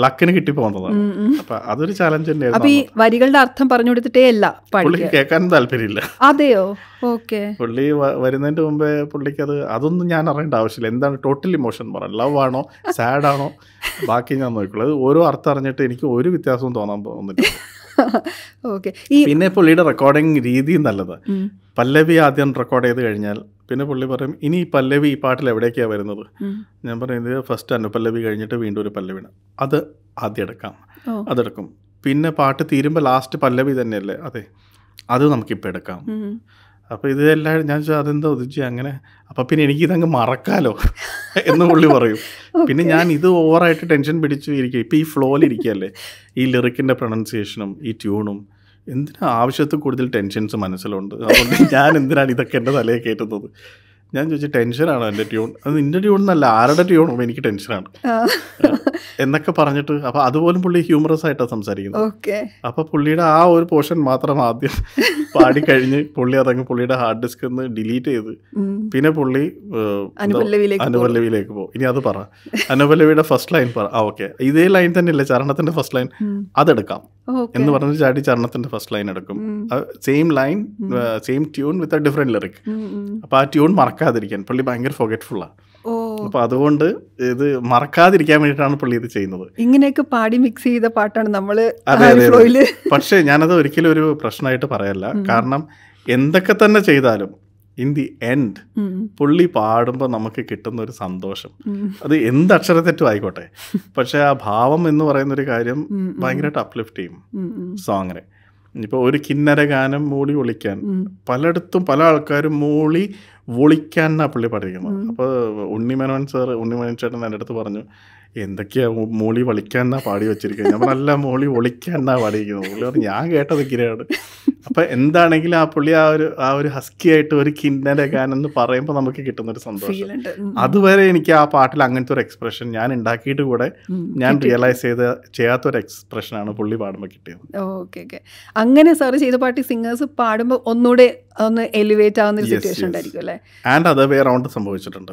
ലക്കിന് കിട്ടി പോകുന്നതാണ് അപ്പൊ അതൊരു ചാലഞ്ച് തന്നെയാണ് ഈ വരികളുടെ അർത്ഥം പറഞ്ഞു കൊടുത്തിട്ടേ അല്ല പുള്ളിക്ക് കേൾക്കാനും താല്പര്യമില്ല അതെയോ ഓക്കെ പുള്ളി വരുന്നതിന്റെ മുമ്പേ പുള്ളിക്ക് അത് അതൊന്നും ഞാൻ അറിയേണ്ട ആവശ്യമില്ല എന്താണ് ടോട്ടൽ ഇമോഷൻ പറയാം ലവ് ആണോ സാഡ് ആണോ ബാക്കി ഞാൻ നോക്കിയുള്ളത് ഓരോ അർത്ഥം അറിഞ്ഞിട്ട് എനിക്ക് ഒരു വ്യത്യാസവും തോന്നാൻ തോന്നുന്നില്ല ഓക്കെ പിന്നെ പുള്ളിയുടെ റെക്കോർഡിംഗ് രീതി നല്ലത് പല്ലവി ആദ്യം റെക്കോർഡ് ചെയ്ത് കഴിഞ്ഞാൽ പിന്നെ പുള്ളി പറയും ഇനി ഈ പല്ലവി ഈ പാട്ടിൽ എവിടേക്കാണ് വരുന്നത് ഞാൻ പറയുന്നത് ഫസ്റ്റ് അനുപല്ലവി കഴിഞ്ഞിട്ട് വീണ്ടും ഒരു പല്ലവിയാണ് അത് ആദ്യം എടുക്കാം അതെടുക്കും പിന്നെ പാട്ട് തീരുമ്പോൾ ലാസ്റ്റ് പല്ലവി തന്നെയല്ലേ അതെ അത് നമുക്കിപ്പോൾ എടുക്കാം അപ്പോൾ ഇതെല്ലാം ഞാൻ ചോദിച്ചാൽ അതെന്താ ഉദിച്ചു അങ്ങനെ അപ്പോൾ പിന്നെ എനിക്ക് ഇതങ്ങ് മറക്കാലോ എന്ന് പുള്ളി പറയും പിന്നെ ഞാൻ ഇത് ഓവറായിട്ട് ടെൻഷൻ പിടിച്ചു ഇരിക്കും ഇപ്പോൾ ഈ ഫ്ലോയിലിരിക്കുകയല്ലേ ഈ ലിറിക്കിൻ്റെ പ്രൊണൗൺസിയേഷനും ഈ ട്യൂണും എന്തിനാ ആവശ്യത്തിൽ കൂടുതൽ ടെൻഷൻസ് മനസ്സിലുണ്ട് അതുകൊണ്ട് ഞാൻ എന്തിനാണ് ഇതൊക്കെ എൻ്റെ തലയെ കയറ്റുന്നത് ഞാൻ ചോദിച്ചു ടെൻഷനാണ് എൻ്റെ ട്യൂൺ അത് നിന്റെ ട്യൂൺ എന്നല്ല ആരുടെ ട്യൂണോ എനിക്ക് ടെൻഷനാണ് എന്നൊക്കെ പറഞ്ഞിട്ട് അപ്പൊ അതുപോലും പുള്ളി ഹ്യൂമറസ് ആയിട്ടാണ് സംസാരിക്കുന്നത് അപ്പൊ പുള്ളിയുടെ ആ ഒരു പോർഷൻ മാത്രം ആദ്യം പാടിക്കഴിഞ്ഞ് പുള്ളി അതങ്ങ് പുള്ളിയുടെ ഹാർഡ് ഡിസ്ക് നിന്ന് ഡിലീറ്റ് ചെയ്ത് പിന്നെ പുള്ളി അനുപല്ലവിയിലേക്ക് പോകും ഇനി അത് പറ അനുപല്ലവിയുടെ ഫസ്റ്റ് ലൈൻ പറ ഓക്കെ ഇതേ ലൈൻ തന്നെയല്ലേ ചരണത്തിന്റെ ഫസ്റ്റ് ലൈൻ അതെടുക്കാം എന്ന് പറഞ്ഞ് ചാടി ചരണത്തിന്റെ ഫസ്റ്റ് ലൈൻ എടുക്കും same line same tune with a different lyric അപ്പൊ ആ ട്യൂൺ മറക്കാൻ മറക്കാതിരിക്കാൻ പുള്ളി ഭയങ്കര ഫൊഗറ്റ്ഫുള്ളാണ് അപ്പൊ അതുകൊണ്ട് ഇത് മറക്കാതിരിക്കാൻ വേണ്ടിയിട്ടാണ് പുള്ളി ഇത് ചെയ്യുന്നത് ഇങ്ങനെയൊക്കെ പാടി മിക്സ് ചെയ്ത പാട്ടാണ് നമ്മള് പക്ഷേ ഞാനത് ഒരിക്കലും ഒരു പ്രശ്നമായിട്ട് പറയല്ല കാരണം എന്തൊക്കെ തന്നെ ചെയ്താലും ഇൻ ദി എൻഡ് പുള്ളി പാടുമ്പോൾ നമുക്ക് കിട്ടുന്ന ഒരു സന്തോഷം അത് എന്ത് അക്ഷരത്തെറ്റും ആയിക്കോട്ടെ പക്ഷെ ആ ഭാവം എന്ന് പറയുന്ന ഒരു കാര്യം ഭയങ്കരമായിട്ട് അപ്ലിഫ്റ്റ് ചെയ്യും സോങ്ങിനെ ഇപ്പോൾ ഒരു കിന്നര ഗാനം മൂളി ഒളിക്കാൻ പലയിടത്തും പല ആൾക്കാരും മൂളി ഒളിക്കാൻ പുള്ളി പഠിക്കുന്നത് അപ്പോൾ ഉണ്ണിമേനോൻ സാർ ഉണ്ണിമേനോൻ ചേട്ടൻ എൻ്റെ അടുത്ത് പറഞ്ഞു എന്തൊക്കെയാ മോളി വലിക്കാന്നാ പാടി വെച്ചിരിക്കുന്നത് ഞാൻ നല്ല മോളി ഒളിക്കാന്നാ പാടിയിരിക്കുന്നത് പുള്ളി പറഞ്ഞു ഞാൻ കേട്ടത് കിരയാണ് അപ്പം എന്താണെങ്കിലും ആ പുള്ളി ആ ഒരു ആ ഒരു ഹസ്കി ആയിട്ട് ഒരു കിന്നരെ ഗാനെന്ന് പറയുമ്പോൾ നമുക്ക് കിട്ടുന്നൊരു സന്തോഷം അതുവരെ എനിക്ക് ആ പാട്ടിൽ അങ്ങനത്തെ ഒരു എക്സ്പ്രഷൻ ഞാൻ ഉണ്ടാക്കിയിട്ട് കൂടെ ഞാൻ റിയലൈസ് ചെയ്ത ചെയ്യാത്ത ഒരു എക്സ്പ്രഷനാണ് പുള്ളി പാടുമ്പോൾ കിട്ടിയത് ഓക്കെ ഓക്കെ അങ്ങനെ സാർ ചെയ്ത പാട്ട് സിംഗേഴ്സ് പാടുമ്പോൾ ഒന്നുകൂടെ ഒന്ന് എലിവേറ്റ് ആവുന്ന ഒരു സിറ്റുവേഷൻ അല്ലേ ആൻഡ് അതേ വേറെ സംഭവിച്ചിട്ടുണ്ട്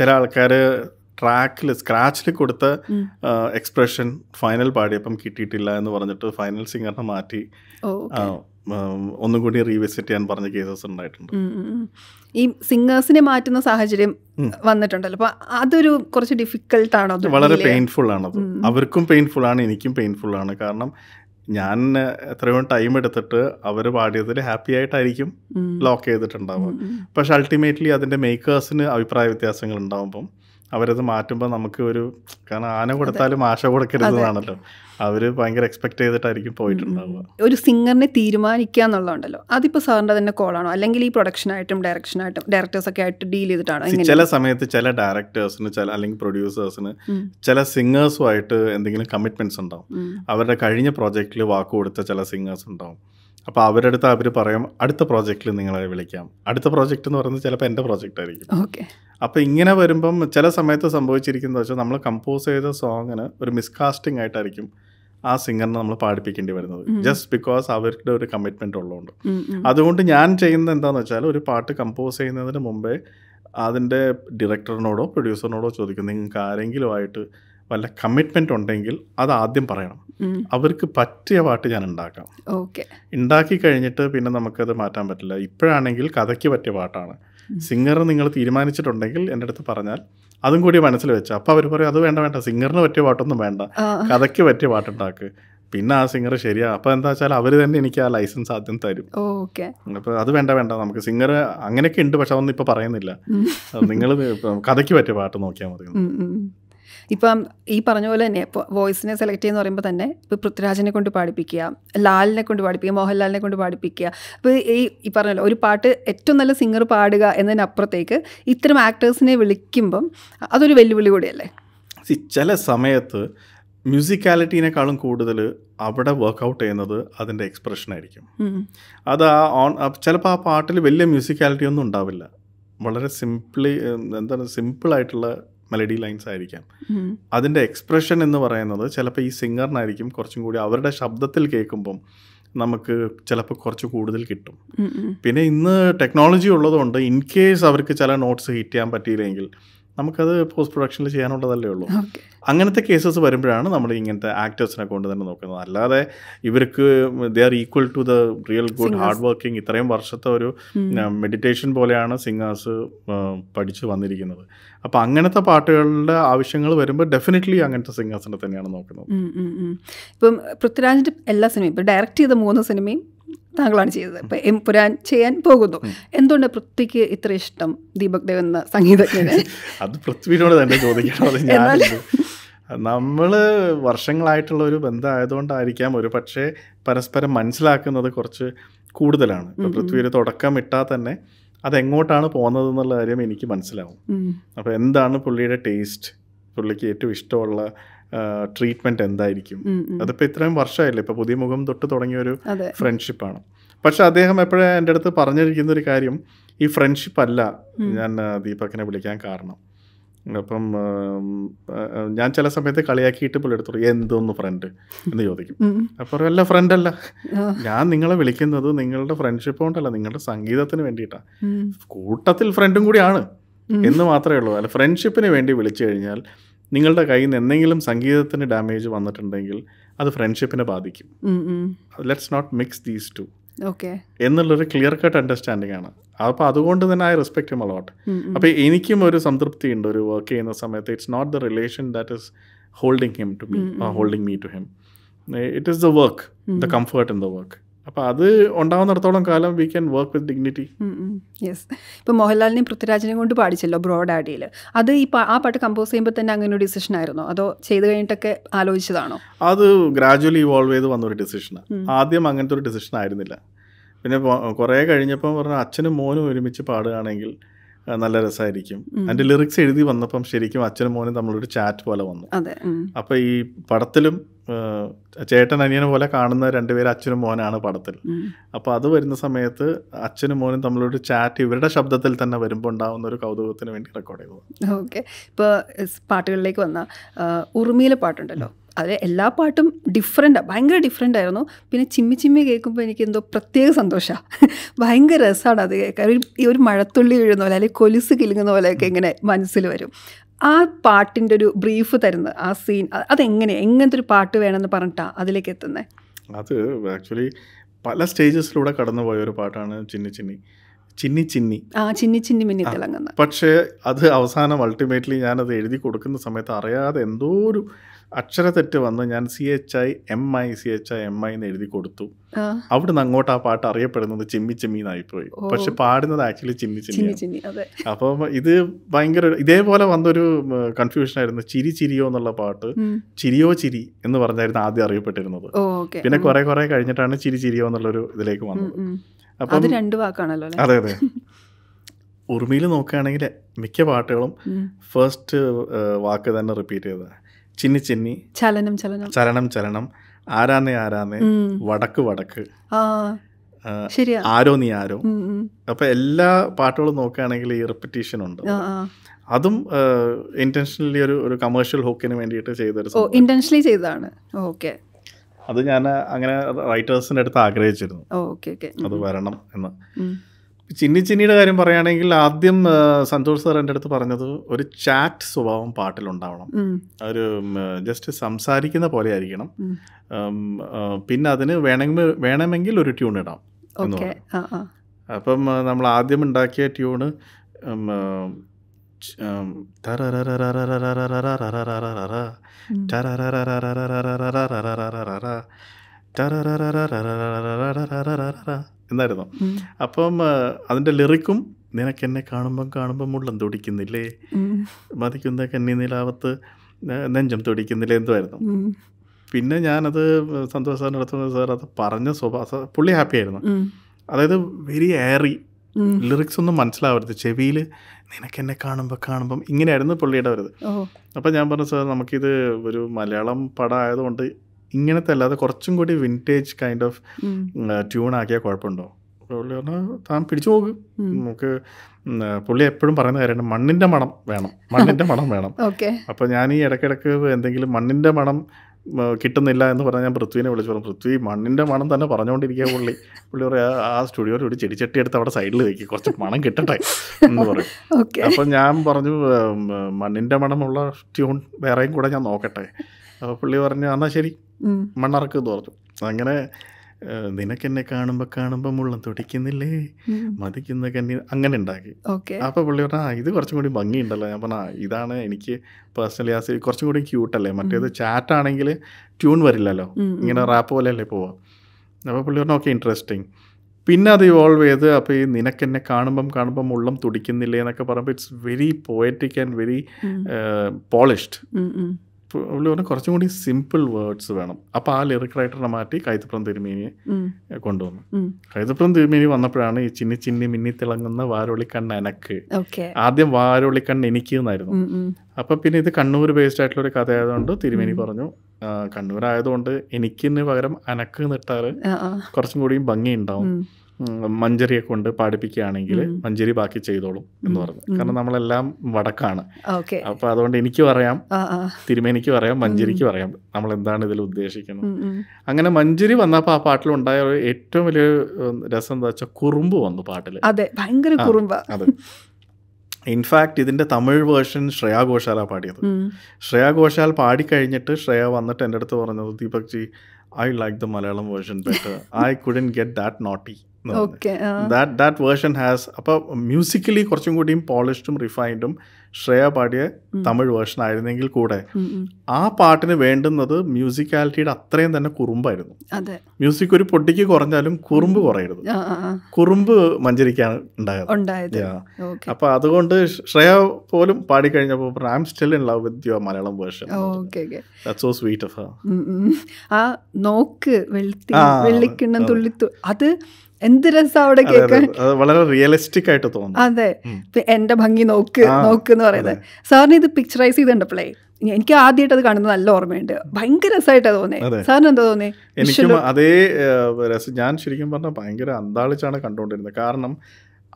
ചില ആൾക്കാർ ട്രാക്കിൽ സ്ക്രാച്ചിൽ കൊടുത്ത എക്സ്പ്രഷൻ ഫൈനൽ പാടിയപ്പം കിട്ടിയിട്ടില്ല എന്ന് പറഞ്ഞിട്ട് ഫൈനൽ സിംഗറിനെ മാറ്റി ഒന്നും കൂടി റീവിസിറ്റ് ചെയ്യാൻ പറഞ്ഞ കേസസ് ഉണ്ടായിട്ടുണ്ട് ഈ സിംഗേഴ്സിനെ മാറ്റുന്ന സാഹചര്യം വന്നിട്ടുണ്ടല്ലോ അപ്പൊ അതൊരു കുറച്ച് ഡിഫിക്കൽട്ട് ആണോ വളരെ പെയിൻഫുൾ ആണത് അവർക്കും പെയിൻഫുൾ ആണ് എനിക്കും പെയിൻഫുൾ ആണ് കാരണം ഞാൻ എത്രയോ ടൈം എടുത്തിട്ട് അവർ പാടിയതിൽ ഹാപ്പി ആയിട്ടായിരിക്കും ലോക്ക് ചെയ്തിട്ടുണ്ടാവുക പക്ഷെ അൾട്ടിമേറ്റ്ലി അതിൻ്റെ മേക്കേഴ്സിന് അഭിപ്രായ വ്യത്യാസങ്ങൾ ഉണ്ടാകുമ്പം അവരത് മാറ്റുമ്പോൾ നമുക്ക് ഒരു കാരണം ആന കൊടുത്താലും ആശ കൊടുക്കരുതെന്നാണല്ലോ അവർ ഭയങ്കര എക്സ്പെക്ട് ചെയ്തിട്ടായിരിക്കും പോയിട്ടുണ്ടാവുക ഒരു സിംഗറിനെ തീരുമാനിക്കുക എന്നുള്ളതുണ്ടല്ലോ അതിപ്പോൾ സാറിൻ്റെ തന്നെ കോളാണോ അല്ലെങ്കിൽ ഈ പ്രൊഡക്ഷനായിട്ടും ഡയറക്ഷനായിട്ടും ഡയറക്ടേഴ്സൊക്കെ ആയിട്ട് ഡീൽ ചെയ്തിട്ടാണോ ചില സമയത്ത് ചില ഡയറക്ടേഴ്സിന് ചില അല്ലെങ്കിൽ പ്രൊഡ്യൂസേഴ്സിന് ചില സിംഗേഴ്സുമായിട്ട് എന്തെങ്കിലും കമ്മിറ്റ്മെൻറ്റ്സ് ഉണ്ടാവും അവരുടെ കഴിഞ്ഞ പ്രോജക്റ്റിൽ വാക്ക് കൊടുത്ത ചില സിംഗേഴ്സ് ഉണ്ടാവും അപ്പോൾ അവരുടെ അടുത്ത് അവർ പറയും അടുത്ത പ്രോജക്റ്റിൽ നിങ്ങളെ വിളിക്കാം അടുത്ത പ്രോജക്റ്റ് എന്ന് പറയുന്നത് ചിലപ്പോൾ എൻ്റെ പ്രോജക്റ്റ് ആയിരിക്കും ഓക്കെ അപ്പോൾ ഇങ്ങനെ വരുമ്പം ചില സമയത്ത് സംഭവിച്ചിരിക്കുന്ന വെച്ചാൽ നമ്മൾ കമ്പോസ് ചെയ്ത സോങ്ങിന് ഒരു മിസ്കാസ്റ്റിംഗ് ആയിട്ടായിരിക്കും ആ സിംഗറിനെ നമ്മൾ പാടിപ്പിക്കേണ്ടി വരുന്നത് ജസ്റ്റ് ബിക്കോസ് അവരുടെ ഒരു കമ്മിറ്റ്മെൻ്റ് ഉള്ളതുകൊണ്ട് അതുകൊണ്ട് ഞാൻ ചെയ്യുന്നത് എന്താണെന്ന് വെച്ചാൽ ഒരു പാട്ട് കമ്പോസ് ചെയ്യുന്നതിന് മുമ്പേ അതിൻ്റെ ഡിറക്ടറിനോടോ പ്രൊഡ്യൂസറിനോടോ ചോദിക്കും നിങ്ങൾക്ക് ആരെങ്കിലും ആയിട്ട് വല്ല കമ്മിറ്റ്മെൻ്റ് ഉണ്ടെങ്കിൽ അത് ആദ്യം പറയണം അവർക്ക് പറ്റിയ പാട്ട് ഞാൻ ഉണ്ടാക്കാം ഓക്കെ ഉണ്ടാക്കി കഴിഞ്ഞിട്ട് പിന്നെ നമുക്കത് മാറ്റാൻ പറ്റില്ല ഇപ്പോഴാണെങ്കിൽ കഥയ്ക്ക് പറ്റിയ പാട്ടാണ് സിംഗർ നിങ്ങൾ തീരുമാനിച്ചിട്ടുണ്ടെങ്കിൽ എൻ്റെ അടുത്ത് പറഞ്ഞാൽ അതും കൂടി മനസ്സിൽ വെച്ചാൽ അപ്പോൾ അവർ പറയും അത് വേണ്ട വേണ്ട സിംഗറിന് പറ്റിയ പാട്ടൊന്നും വേണ്ട കഥയ്ക്ക് പറ്റിയ പാട്ടുണ്ടാക്ക് പിന്നെ ആ സിംഗർ ശരിയാ അപ്പോൾ എന്താ വെച്ചാൽ അവർ തന്നെ എനിക്ക് ആ ലൈസൻസ് ആദ്യം തരും ഓക്കെ അപ്പോൾ അത് വേണ്ട വേണ്ട നമുക്ക് സിംഗർ അങ്ങനെയൊക്കെ ഉണ്ട് പക്ഷെ അതൊന്നും ഇപ്പോൾ പറയുന്നില്ല നിങ്ങൾ കഥയ്ക്ക് പറ്റിയ പാട്ട് നോക്കിയാൽ മതി ഇപ്പം ഈ പറഞ്ഞ പോലെ തന്നെ ഇപ്പോൾ വോയിസിനെ സെലക്ട് ചെയ്യുന്ന പറയുമ്പോൾ തന്നെ ഇപ്പോൾ പൃഥ്വിരാജിനെ കൊണ്ട് പാടിപ്പിക്കുക ലാലിനെ കൊണ്ട് പാടിപ്പിക്കുക മോഹൻലാലിനെ കൊണ്ട് പാടിപ്പിക്കുക അപ്പോൾ ഈ ഈ പറഞ്ഞല്ലോ ഒരു പാട്ട് ഏറ്റവും നല്ല സിംഗർ പാടുക എന്നതിനപ്പുറത്തേക്ക് ഇത്തരം ആക്ടേഴ്സിനെ വിളിക്കുമ്പം അതൊരു വെല്ലുവിളി കൂടിയല്ലേ ചില സമയത്ത് മ്യൂസിക്കാലിറ്റീനേക്കാളും കൂടുതൽ അവിടെ വർക്ക്ഔട്ട് ചെയ്യുന്നത് അതിൻ്റെ എക്സ്പ്രഷനായിരിക്കും അത് ആ ഓൺ ചിലപ്പോൾ ആ പാട്ടിൽ വലിയ മ്യൂസിക്കാലിറ്റി ഒന്നും ഉണ്ടാവില്ല വളരെ സിംപ്ലി എന്താണ് സിമ്പിളായിട്ടുള്ള മെലഡി ലൈൻസ് ആയിരിക്കാം അതിൻ്റെ എക്സ്പ്രഷൻ എന്ന് പറയുന്നത് ചിലപ്പോൾ ഈ സിംഗറിനായിരിക്കും കുറച്ചും കൂടി അവരുടെ ശബ്ദത്തിൽ കേൾക്കുമ്പം നമുക്ക് ചിലപ്പോൾ കുറച്ച് കൂടുതൽ കിട്ടും പിന്നെ ഇന്ന് ടെക്നോളജി ഉള്ളതുകൊണ്ട് ഇൻ കേസ് അവർക്ക് ചില നോട്ട്സ് ഹിറ്റ് ചെയ്യാൻ പറ്റിയില്ലെങ്കിൽ നമുക്കത് പോസ്റ്റ് പ്രൊഡക്ഷനിൽ ചെയ്യാനുള്ളതല്ലേ ഉള്ളൂ അങ്ങനത്തെ കേസസ് വരുമ്പോഴാണ് നമ്മൾ ഇങ്ങനത്തെ ആക്ടേഴ്സിനെ കൊണ്ട് തന്നെ നോക്കുന്നത് അല്ലാതെ ഇവർക്ക് they are equal to the real good hard working ഇത്രയും വർഷത്തെ ഒരു മെഡിറ്റേഷൻ പോലെയാണ് സിംഗേഴ്സ് പഠിച്ചു വന്നിരിക്കുന്നത് അപ്പോൾ അങ്ങനത്തെ പാട്ടുകളുടെ ആവശ്യങ്ങൾ വരുമ്പോൾ ഡെഫിനറ്റ്ലി അങ്ങനത്തെ സിംഗേഴ്സിനെ തന്നെയാണ് നോക്കുന്നത് ഇപ്പം പൃഥ്വിരാജിന്റെ എല്ലാ സിനിമയും ഇപ്പോൾ ഡയറക്റ്റ് ചെയ്ത മൂന്ന് സിനിമയും താങ്കളാണ് ചെയ്തത് ഇപ്പം ചെയ്യാൻ പോകുന്നു എന്തുകൊണ്ട് പൃഥ്വിക്ക് ഇത്ര ഇഷ്ടം ദീപക് ദേവ് എന്ന സംഗീതജ്ഞനെ അത് പൃഥ്വിനോട് തന്നെ ചോദിക്കണം നമ്മൾ വർഷങ്ങളായിട്ടുള്ള ഒരു ബന്ധമായതുകൊണ്ടായിരിക്കാം ഒരു പക്ഷേ പരസ്പരം മനസ്സിലാക്കുന്നത് കുറച്ച് കൂടുതലാണ് ഇപ്പം പൃഥ്വിയിൽ തുടക്കം ഇട്ടാൽ തന്നെ അതെങ്ങോട്ടാണ് പോകുന്നത് എന്നുള്ള കാര്യം എനിക്ക് മനസ്സിലാവും അപ്പോൾ എന്താണ് പുള്ളിയുടെ ടേസ്റ്റ് പുള്ളിക്ക് ഏറ്റവും ഇഷ്ടമുള്ള ട്രീറ്റ്മെന്റ് എന്തായിരിക്കും അതിപ്പോ ഇത്രയും വർഷമായില്ലേ ഇപ്പൊ പുതിയ മുഖം തൊട്ട് തുടങ്ങിയ ഒരു ഫ്രണ്ട്ഷിപ്പ് ആണ് പക്ഷെ അദ്ദേഹം എപ്പോഴും എൻ്റെ അടുത്ത് പറഞ്ഞിരിക്കുന്ന ഒരു കാര്യം ഈ ഫ്രണ്ട്ഷിപ്പ് അല്ല ഞാൻ ദീപക്കിനെ വിളിക്കാൻ കാരണം അപ്പം ഞാൻ ചില സമയത്ത് കളിയാക്കിയിട്ട് പുള്ളി എടുത്തു എന്തോന്ന് ഫ്രണ്ട് എന്ന് ചോദിക്കും അപ്പോൾ അല്ല ഫ്രണ്ട് അല്ല ഞാൻ നിങ്ങളെ വിളിക്കുന്നത് നിങ്ങളുടെ ഫ്രണ്ട്ഷിപ്പ് കൊണ്ടല്ല നിങ്ങളുടെ സംഗീതത്തിന് വേണ്ടിയിട്ടാണ് കൂട്ടത്തിൽ ഫ്രണ്ടും കൂടിയാണ് എന്ന് മാത്രമേ ഉള്ളൂ അല്ല ഫ്രണ്ട്ഷിപ്പിന് വേണ്ടി വിളിച്ചു കഴിഞ്ഞാൽ നിങ്ങളുടെ കയ്യിൽ നിന്ന് എന്തെങ്കിലും സംഗീതത്തിന് ഡാമേജ് വന്നിട്ടുണ്ടെങ്കിൽ അത് ഫ്രണ്ട്ഷിപ്പിനെ ബാധിക്കും let's not mix these two എന്നുള്ളൊരു ക്ലിയർ കട്ട് അണ്ടർസ്റ്റാൻഡിംഗ് ആണ് അപ്പോൾ അതുകൊണ്ട് തന്നെ ഐ റെസ്പെക്ട് ഹിം അലോട്ട് അപ്പോൾ എനിക്കും ഒരു സംതൃപ്തി ഉണ്ട് ഒരു വർക്ക് ചെയ്യുന്ന സമയത്ത് it's not the relation that is holding him to me holding me to him it is the work the comfort in the work അപ്പൊ അത് ഉണ്ടാവുന്നിടത്തോളം കാലം we can work with dignity yes ഇപ്പൊ മോഹൻലാലിനെയും പൃഥ്വിരാജിനെയും കൊണ്ട് പാടിച്ചല്ലോ ബ്രോഡ് ആഡിയിൽ അത് ഈ ആ പാട്ട് കമ്പോസ് ചെയ്യുമ്പോൾ തന്നെ അങ്ങനെ ഒരു ഡിസിഷൻ ആയിരുന്നോ അതോ ചെയ്ത് കഴിഞ്ഞിട്ടൊക്കെ ആലോചിച്ചതാണോ അത് ഗ്രാജുവലി ഇവോൾവ് ചെയ്ത് വന്നൊരു ഡിസിഷനാണ് ആദ്യം അങ്ങനത്തെ ഒരു ഡിസിഷൻ ആയിരുന്നില്ല പിന്നെ കുറെ കഴിഞ്ഞപ്പം പറഞ്ഞ അച്ഛനും മോനും ഒരുമിച്ച് പാടുകയാണെങ്കിൽ നല്ല രസമായിരിക്കും അതിൻ്റെ ലിറിക്സ് എഴുതി വന്നപ്പം ശരിക്കും അച്ഛനും മോനും തമ്മിലൊരു ചാറ്റ് പോലെ വന്നു അപ്പോൾ ഈ പടത്തിലും ചേട്ടൻ അനിയനെ പോലെ കാണുന്ന രണ്ടുപേരും അച്ഛനും മോനാണ് പടത്തിൽ അപ്പോൾ അത് വരുന്ന സമയത്ത് അച്ഛനും മോനും തമ്മിലൊരു ചാറ്റ് ഇവരുടെ ശബ്ദത്തിൽ തന്നെ വരുമ്പോൾ ഉണ്ടാവുന്ന ഒരു കൗതുകത്തിന് വേണ്ടി റെക്കോർഡ് ചെയ്തു ഓക്കെ ഇപ്പോൾ പാട്ടുകളിലേക്ക് വന്ന ഉറുമിയിലെ പാട്ടുണ്ടല്ലോ അതെ എല്ലാ പാട്ടും ഡിഫറെൻ്റ് ഭയങ്കര ഡിഫറെൻ്റ് ആയിരുന്നു പിന്നെ ചിമ്മി ചിമ്മി കേൾക്കുമ്പോൾ എനിക്ക് എന്തോ പ്രത്യേക സന്തോഷമാണ് ഭയങ്കര രസമാണ് അത് കേൾക്കാൻ ഒരു ഈ ഒരു മഴത്തുള്ളി വീഴുന്ന പോലെ അല്ലെങ്കിൽ കൊലുസ് കിലുങ്ങുന്ന പോലെയൊക്കെ ഇങ്ങനെ മനസ്സിൽ വരും ആ പാട്ടിൻ്റെ ഒരു ബ്രീഫ് തരുന്നത് ആ സീൻ അതെങ്ങനെ എങ്ങനത്തെ ഒരു പാട്ട് വേണമെന്ന് പറഞ്ഞിട്ടാണ് അതിലേക്ക് എത്തുന്നത് അത് ആക്ച്വലി പല സ്റ്റേജസിലൂടെ കടന്നു പോയ ഒരു പാട്ടാണ് ചിന്നി ചിന്നി ചിന്നി ചിന്നി ആ ചിന്നി ചിന്നി മിന്നി തിളങ്ങുന്ന പക്ഷേ അത് അവസാനം അൾട്ടിമേറ്റ്ലി ഞാനത് എഴുതി കൊടുക്കുന്ന സമയത്ത് അറിയാതെ എന്തോ ഒരു അക്ഷര തെറ്റ് വന്ന് ഞാൻ C H I M I C H I M I എന്ന് എഴുതി കൊടുത്തു അവിടുന്ന് അങ്ങോട്ട് ആ പാട്ട് അറിയപ്പെടുന്നത് ചിമ്മി ചിമ്മി പോയി പക്ഷെ പാടുന്നത് ആക്ച്വലി ചിമ്മി ചിമ്മി അപ്പം ഇത് ഭയങ്കര ഇതേപോലെ വന്നൊരു കൺഫ്യൂഷൻ ആയിരുന്നു ചിരി ചിരിയോ എന്നുള്ള പാട്ട് ചിരിയോ ചിരി എന്ന് പറഞ്ഞായിരുന്നു ആദ്യം അറിയപ്പെട്ടിരുന്നത് പിന്നെ കുറെ കുറെ കഴിഞ്ഞിട്ടാണ് ചിരി ചിരിയോ എന്നുള്ളൊരു ഇതിലേക്ക് വന്നത് അത് രണ്ട് വാക്കാണല്ലോ അതെ അതെ ഉറുമിയിൽ നോക്കുകയാണെങ്കിൽ മിക്ക പാട്ടുകളും ഫസ്റ്റ് വാക്ക് തന്നെ റിപ്പീറ്റ് ചെയ്ത ചിന്നി ചിന്നി ചലനം ചലനം ചലനം ചലനം ആരാന്നേ ആരാന്നേ വടക്ക് വടക്ക് ആരോ നീ ആരോ അപ്പൊ എല്ലാ പാട്ടുകളും നോക്കുകയാണെങ്കിൽ ഈ റിപ്പറ്റീഷൻ ഉണ്ട് അതും ഇന്റൻഷനലി ഒരു ഒരു കമേഴ്ഷ്യൽ ഹോക്കിന് വേണ്ടിയിട്ട് ചെയ്തൊരു ഇന്റൻഷനലി ചെയ്തതാണ് ഓക്കെ അത് ഞാൻ അങ്ങനെ റൈറ്റേഴ്സിൻ്റെ അടുത്ത് ആഗ്രഹിച്ചിരുന്നു അത് വരണം എന്ന് ചിന്നി ചിന്നിയുടെ കാര്യം പറയുകയാണെങ്കിൽ ആദ്യം സന്തോഷ് സാർ എൻ്റെ അടുത്ത് പറഞ്ഞത് ഒരു ചാറ്റ് സ്വഭാവം പാട്ടിലുണ്ടാവണം ഒരു ജസ്റ്റ് സംസാരിക്കുന്ന പോലെ ആയിരിക്കണം പിന്നെ അതിന് വേണമെങ്കിൽ വേണമെങ്കിൽ ഒരു ട്യൂൺ ഇടാം അപ്പം നമ്മൾ ആദ്യം ഉണ്ടാക്കിയ ട്യൂണ് എന്നായിരുന്നു അപ്പം അതിൻ്റെ ലിറിക്കും നിനക്ക് എന്നെ കാണുമ്പം കാണുമ്പം മുള്ളം തുടിക്കുന്നില്ലേ മതിക്കുന്ന കന്നി നിലാവത്ത് നെഞ്ചം തുടിക്കുന്നില്ലേ എന്തുമായിരുന്നു പിന്നെ ഞാനത് സന്തോഷ് സാറിൻ്റെ സാർ അത് പറഞ്ഞ സ്വഭാവ പുള്ളി ഹാപ്പി ആയിരുന്നു അതായത് വെരി ഏറി ലിറിക്സ് ഒന്നും മനസ്സിലാവരുത് ചെവിയിൽ നിനക്ക് എന്നെ കാണുമ്പോൾ കാണുമ്പം ഇങ്ങനെയായിരുന്നു പുള്ളിയുടെ വരുത് അപ്പം ഞാൻ പറഞ്ഞു സാർ നമുക്കിത് ഒരു മലയാളം പടം ആയതുകൊണ്ട് ഇങ്ങനത്തെ അല്ലാതെ കുറച്ചും കൂടി വിൻറ്റേജ് കൈൻഡ് ഓഫ് ട്യൂൺ ആക്കിയാൽ കുഴപ്പമുണ്ടോ പുള്ളി പറഞ്ഞാൽ താൻ പിടിച്ചു പോകും നമുക്ക് പുള്ളി എപ്പോഴും പറയുന്ന കാര്യമാണ് മണ്ണിൻ്റെ മണം വേണം മണ്ണിൻ്റെ മണം വേണം അപ്പോൾ ഞാൻ ഈ ഇടയ്ക്കിടയ്ക്ക് എന്തെങ്കിലും മണ്ണിൻ്റെ മണം കിട്ടുന്നില്ല എന്ന് പറഞ്ഞാൽ ഞാൻ പൃഥ്വിനെ വിളിച്ചു പറഞ്ഞു പൃഥ്വി മണ്ണിൻ്റെ മണം തന്നെ പറഞ്ഞുകൊണ്ടിരിക്കുക പുള്ളി പുള്ളി പറയാ ആ സ്റ്റുഡിയോയിൽ ഒരു ചെടിച്ചട്ടി എടുത്ത് അവിടെ സൈഡിൽ വെക്കി കുറച്ച് മണം കിട്ടട്ടെ എന്ന് പറയും അപ്പം ഞാൻ പറഞ്ഞു മണ്ണിൻ്റെ മണമുള്ള ട്യൂൺ വേറെയും കൂടെ ഞാൻ നോക്കട്ടെ അപ്പോൾ പുള്ളി പറഞ്ഞു എന്നാൽ ശരി മണ്ണിറക്കുമെന്ന് പറഞ്ഞു അങ്ങനെ നിനക്കെന്നെ കാണുമ്പോ കാണുമ്പോ മുള്ളം തുടിക്കുന്നില്ലേ മതിക്കുന്ന കന്നി അങ്ങനെ ഉണ്ടാക്കി അപ്പൊ പുള്ളി പറഞ്ഞാൽ ഇത് കുറച്ചും കൂടി ഉണ്ടല്ലോ ഞാൻ പറഞ്ഞാ ഇതാണ് എനിക്ക് പേഴ്സണലി ആ കുറച്ചും കൂടി ക്യൂട്ടല്ലേ മറ്റേത് ചാറ്റ് ആണെങ്കിൽ ട്യൂൺ വരില്ലല്ലോ ഇങ്ങനെ റാപ്പ് പോലെയല്ലേ പോവാം അപ്പൊ പുള്ളി പറഞ്ഞു ഓക്കെ ഇൻട്രസ്റ്റിംഗ് പിന്നെ അത് ഇവോൾവ് ചെയ്ത് അപ്പോൾ ഈ നിനക്കെന്നെ കാണുമ്പം കാണുമ്പം ഉള്ളം തുടിക്കുന്നില്ലേ എന്നൊക്കെ പറയുമ്പോൾ it's very poetic and very polished പുള്ളി പറഞ്ഞ കുറച്ചും കൂടി സിമ്പിൾ വേർഡ്സ് വേണം അപ്പൊ ആ ലിറിക് റൈറ്ററിനെ മാറ്റി കൈതപ്രം തിരുമേനിയെ കൊണ്ടുവന്നു കൈതപ്രം തിരുമേനി വന്നപ്പോഴാണ് ഈ ചിന്നി ചിന്നി മിന്നി തിളങ്ങുന്ന വാരോളിക്കണ്ണ് എനക്ക് ആദ്യം വാരോളിക്കണ്ണ് എനിക്ക് എന്നായിരുന്നു അപ്പൊ പിന്നെ ഇത് കണ്ണൂർ ബേസ്ഡ് ആയിട്ടുള്ള ഒരു കഥ ആയതുകൊണ്ട് തിരുമേനി പറഞ്ഞു കണ്ണൂർ ആയതുകൊണ്ട് എനിക്കിന് പകരം അനക്ക് നിട്ടാറ് കുറച്ചും കൂടിയും ഭംഗി ഉണ്ടാവും മഞ്ചരിയൊക്കെ കൊണ്ട് പാടിപ്പിക്കുകയാണെങ്കിൽ മഞ്ചരി ബാക്കി ചെയ്തോളും എന്ന് പറഞ്ഞു കാരണം നമ്മളെല്ലാം വടക്കാണ് അപ്പൊ അതുകൊണ്ട് എനിക്ക് പറയാം തിരുമേനിക്ക് പറയാം മഞ്ചരിക്ക് പറയാം നമ്മൾ എന്താണ് ഇതിൽ ഉദ്ദേശിക്കുന്നത് അങ്ങനെ മഞ്ചരി വന്നപ്പോൾ ആ പാട്ടിലുണ്ടായ ഏറ്റവും വലിയ രസം എന്താ വെച്ചാൽ കുറുമ്പ് വന്നു പാട്ടിൽ അതെ ഭയങ്കര കുറുമ്പ് അതെ ഇൻഫാക്ട് ഇതിന്റെ തമിഴ് വേർഷൻ ശ്രേയ ഘോഷാലാ പാടിയത് ശ്രേയ ഘോഷാൽ പാടിക്കഴിഞ്ഞിട്ട് ശ്രേയ വന്നിട്ട് എൻ്റെ അടുത്ത് പറഞ്ഞത് Deepak ji I like the Malayalam version better I couldn't get that naughty that that version has അപ്പോൾ മ്യൂസിക്കലി കുറച്ചും കൂടിയും പോളിഷ്ഡും റിഫൈൻഡും ശ്രേയ പാടിയ തമിഴ് വേർഷൻ ആയിരുന്നെങ്കിൽ കൂടെ ആ പാട്ടിന് വേണ്ടുന്നത് മ്യൂസിക്കാലിറ്റിയുടെ അത്രയും തന്നെ കുറുമ്പായിരുന്നു മ്യൂസിക് ഒരു പൊട്ടിക്ക് കുറഞ്ഞാലും കുറുമ്പ് കുറയരുത് കുറുമ്പ് മഞ്ചരിക്കാണ് ഉണ്ടായത് അപ്പൊ അതുകൊണ്ട് ശ്രേയ പോലും പാടിക്കഴിഞ്ഞപ്പോ I still in love with your Malayalam version so sweet of ആ നോക്ക് വെളുത്തി വെള്ളിക്കിണ്ണം തുള്ളി അത് എന്ത് രസം അവിടെ വളരെ റിയലിസ്റ്റിക് ആയിട്ട് തോന്നുന്നു അതെ എന്റെ ഭംഗി നോക്ക് നോക്ക് എന്ന് പറയുന്നത് സാറിന് ഇത് പിക്ചറൈസ് പ്ലേ എനിക്ക് ആദ്യമായിട്ട് അത് കാണുന്നത് നല്ല ഓർമ്മയുണ്ട് ഭയങ്കര രസമായിട്ടാ തോന്നേ സാറിന് എന്താ തോന്നേ എനിക്കും അതേ രസം ഞാൻ ശരിക്കും പറഞ്ഞാൽ ഭയങ്കര അന്താളിച്ചാണ് കണ്ടുകൊണ്ടിരുന്നത് കാരണം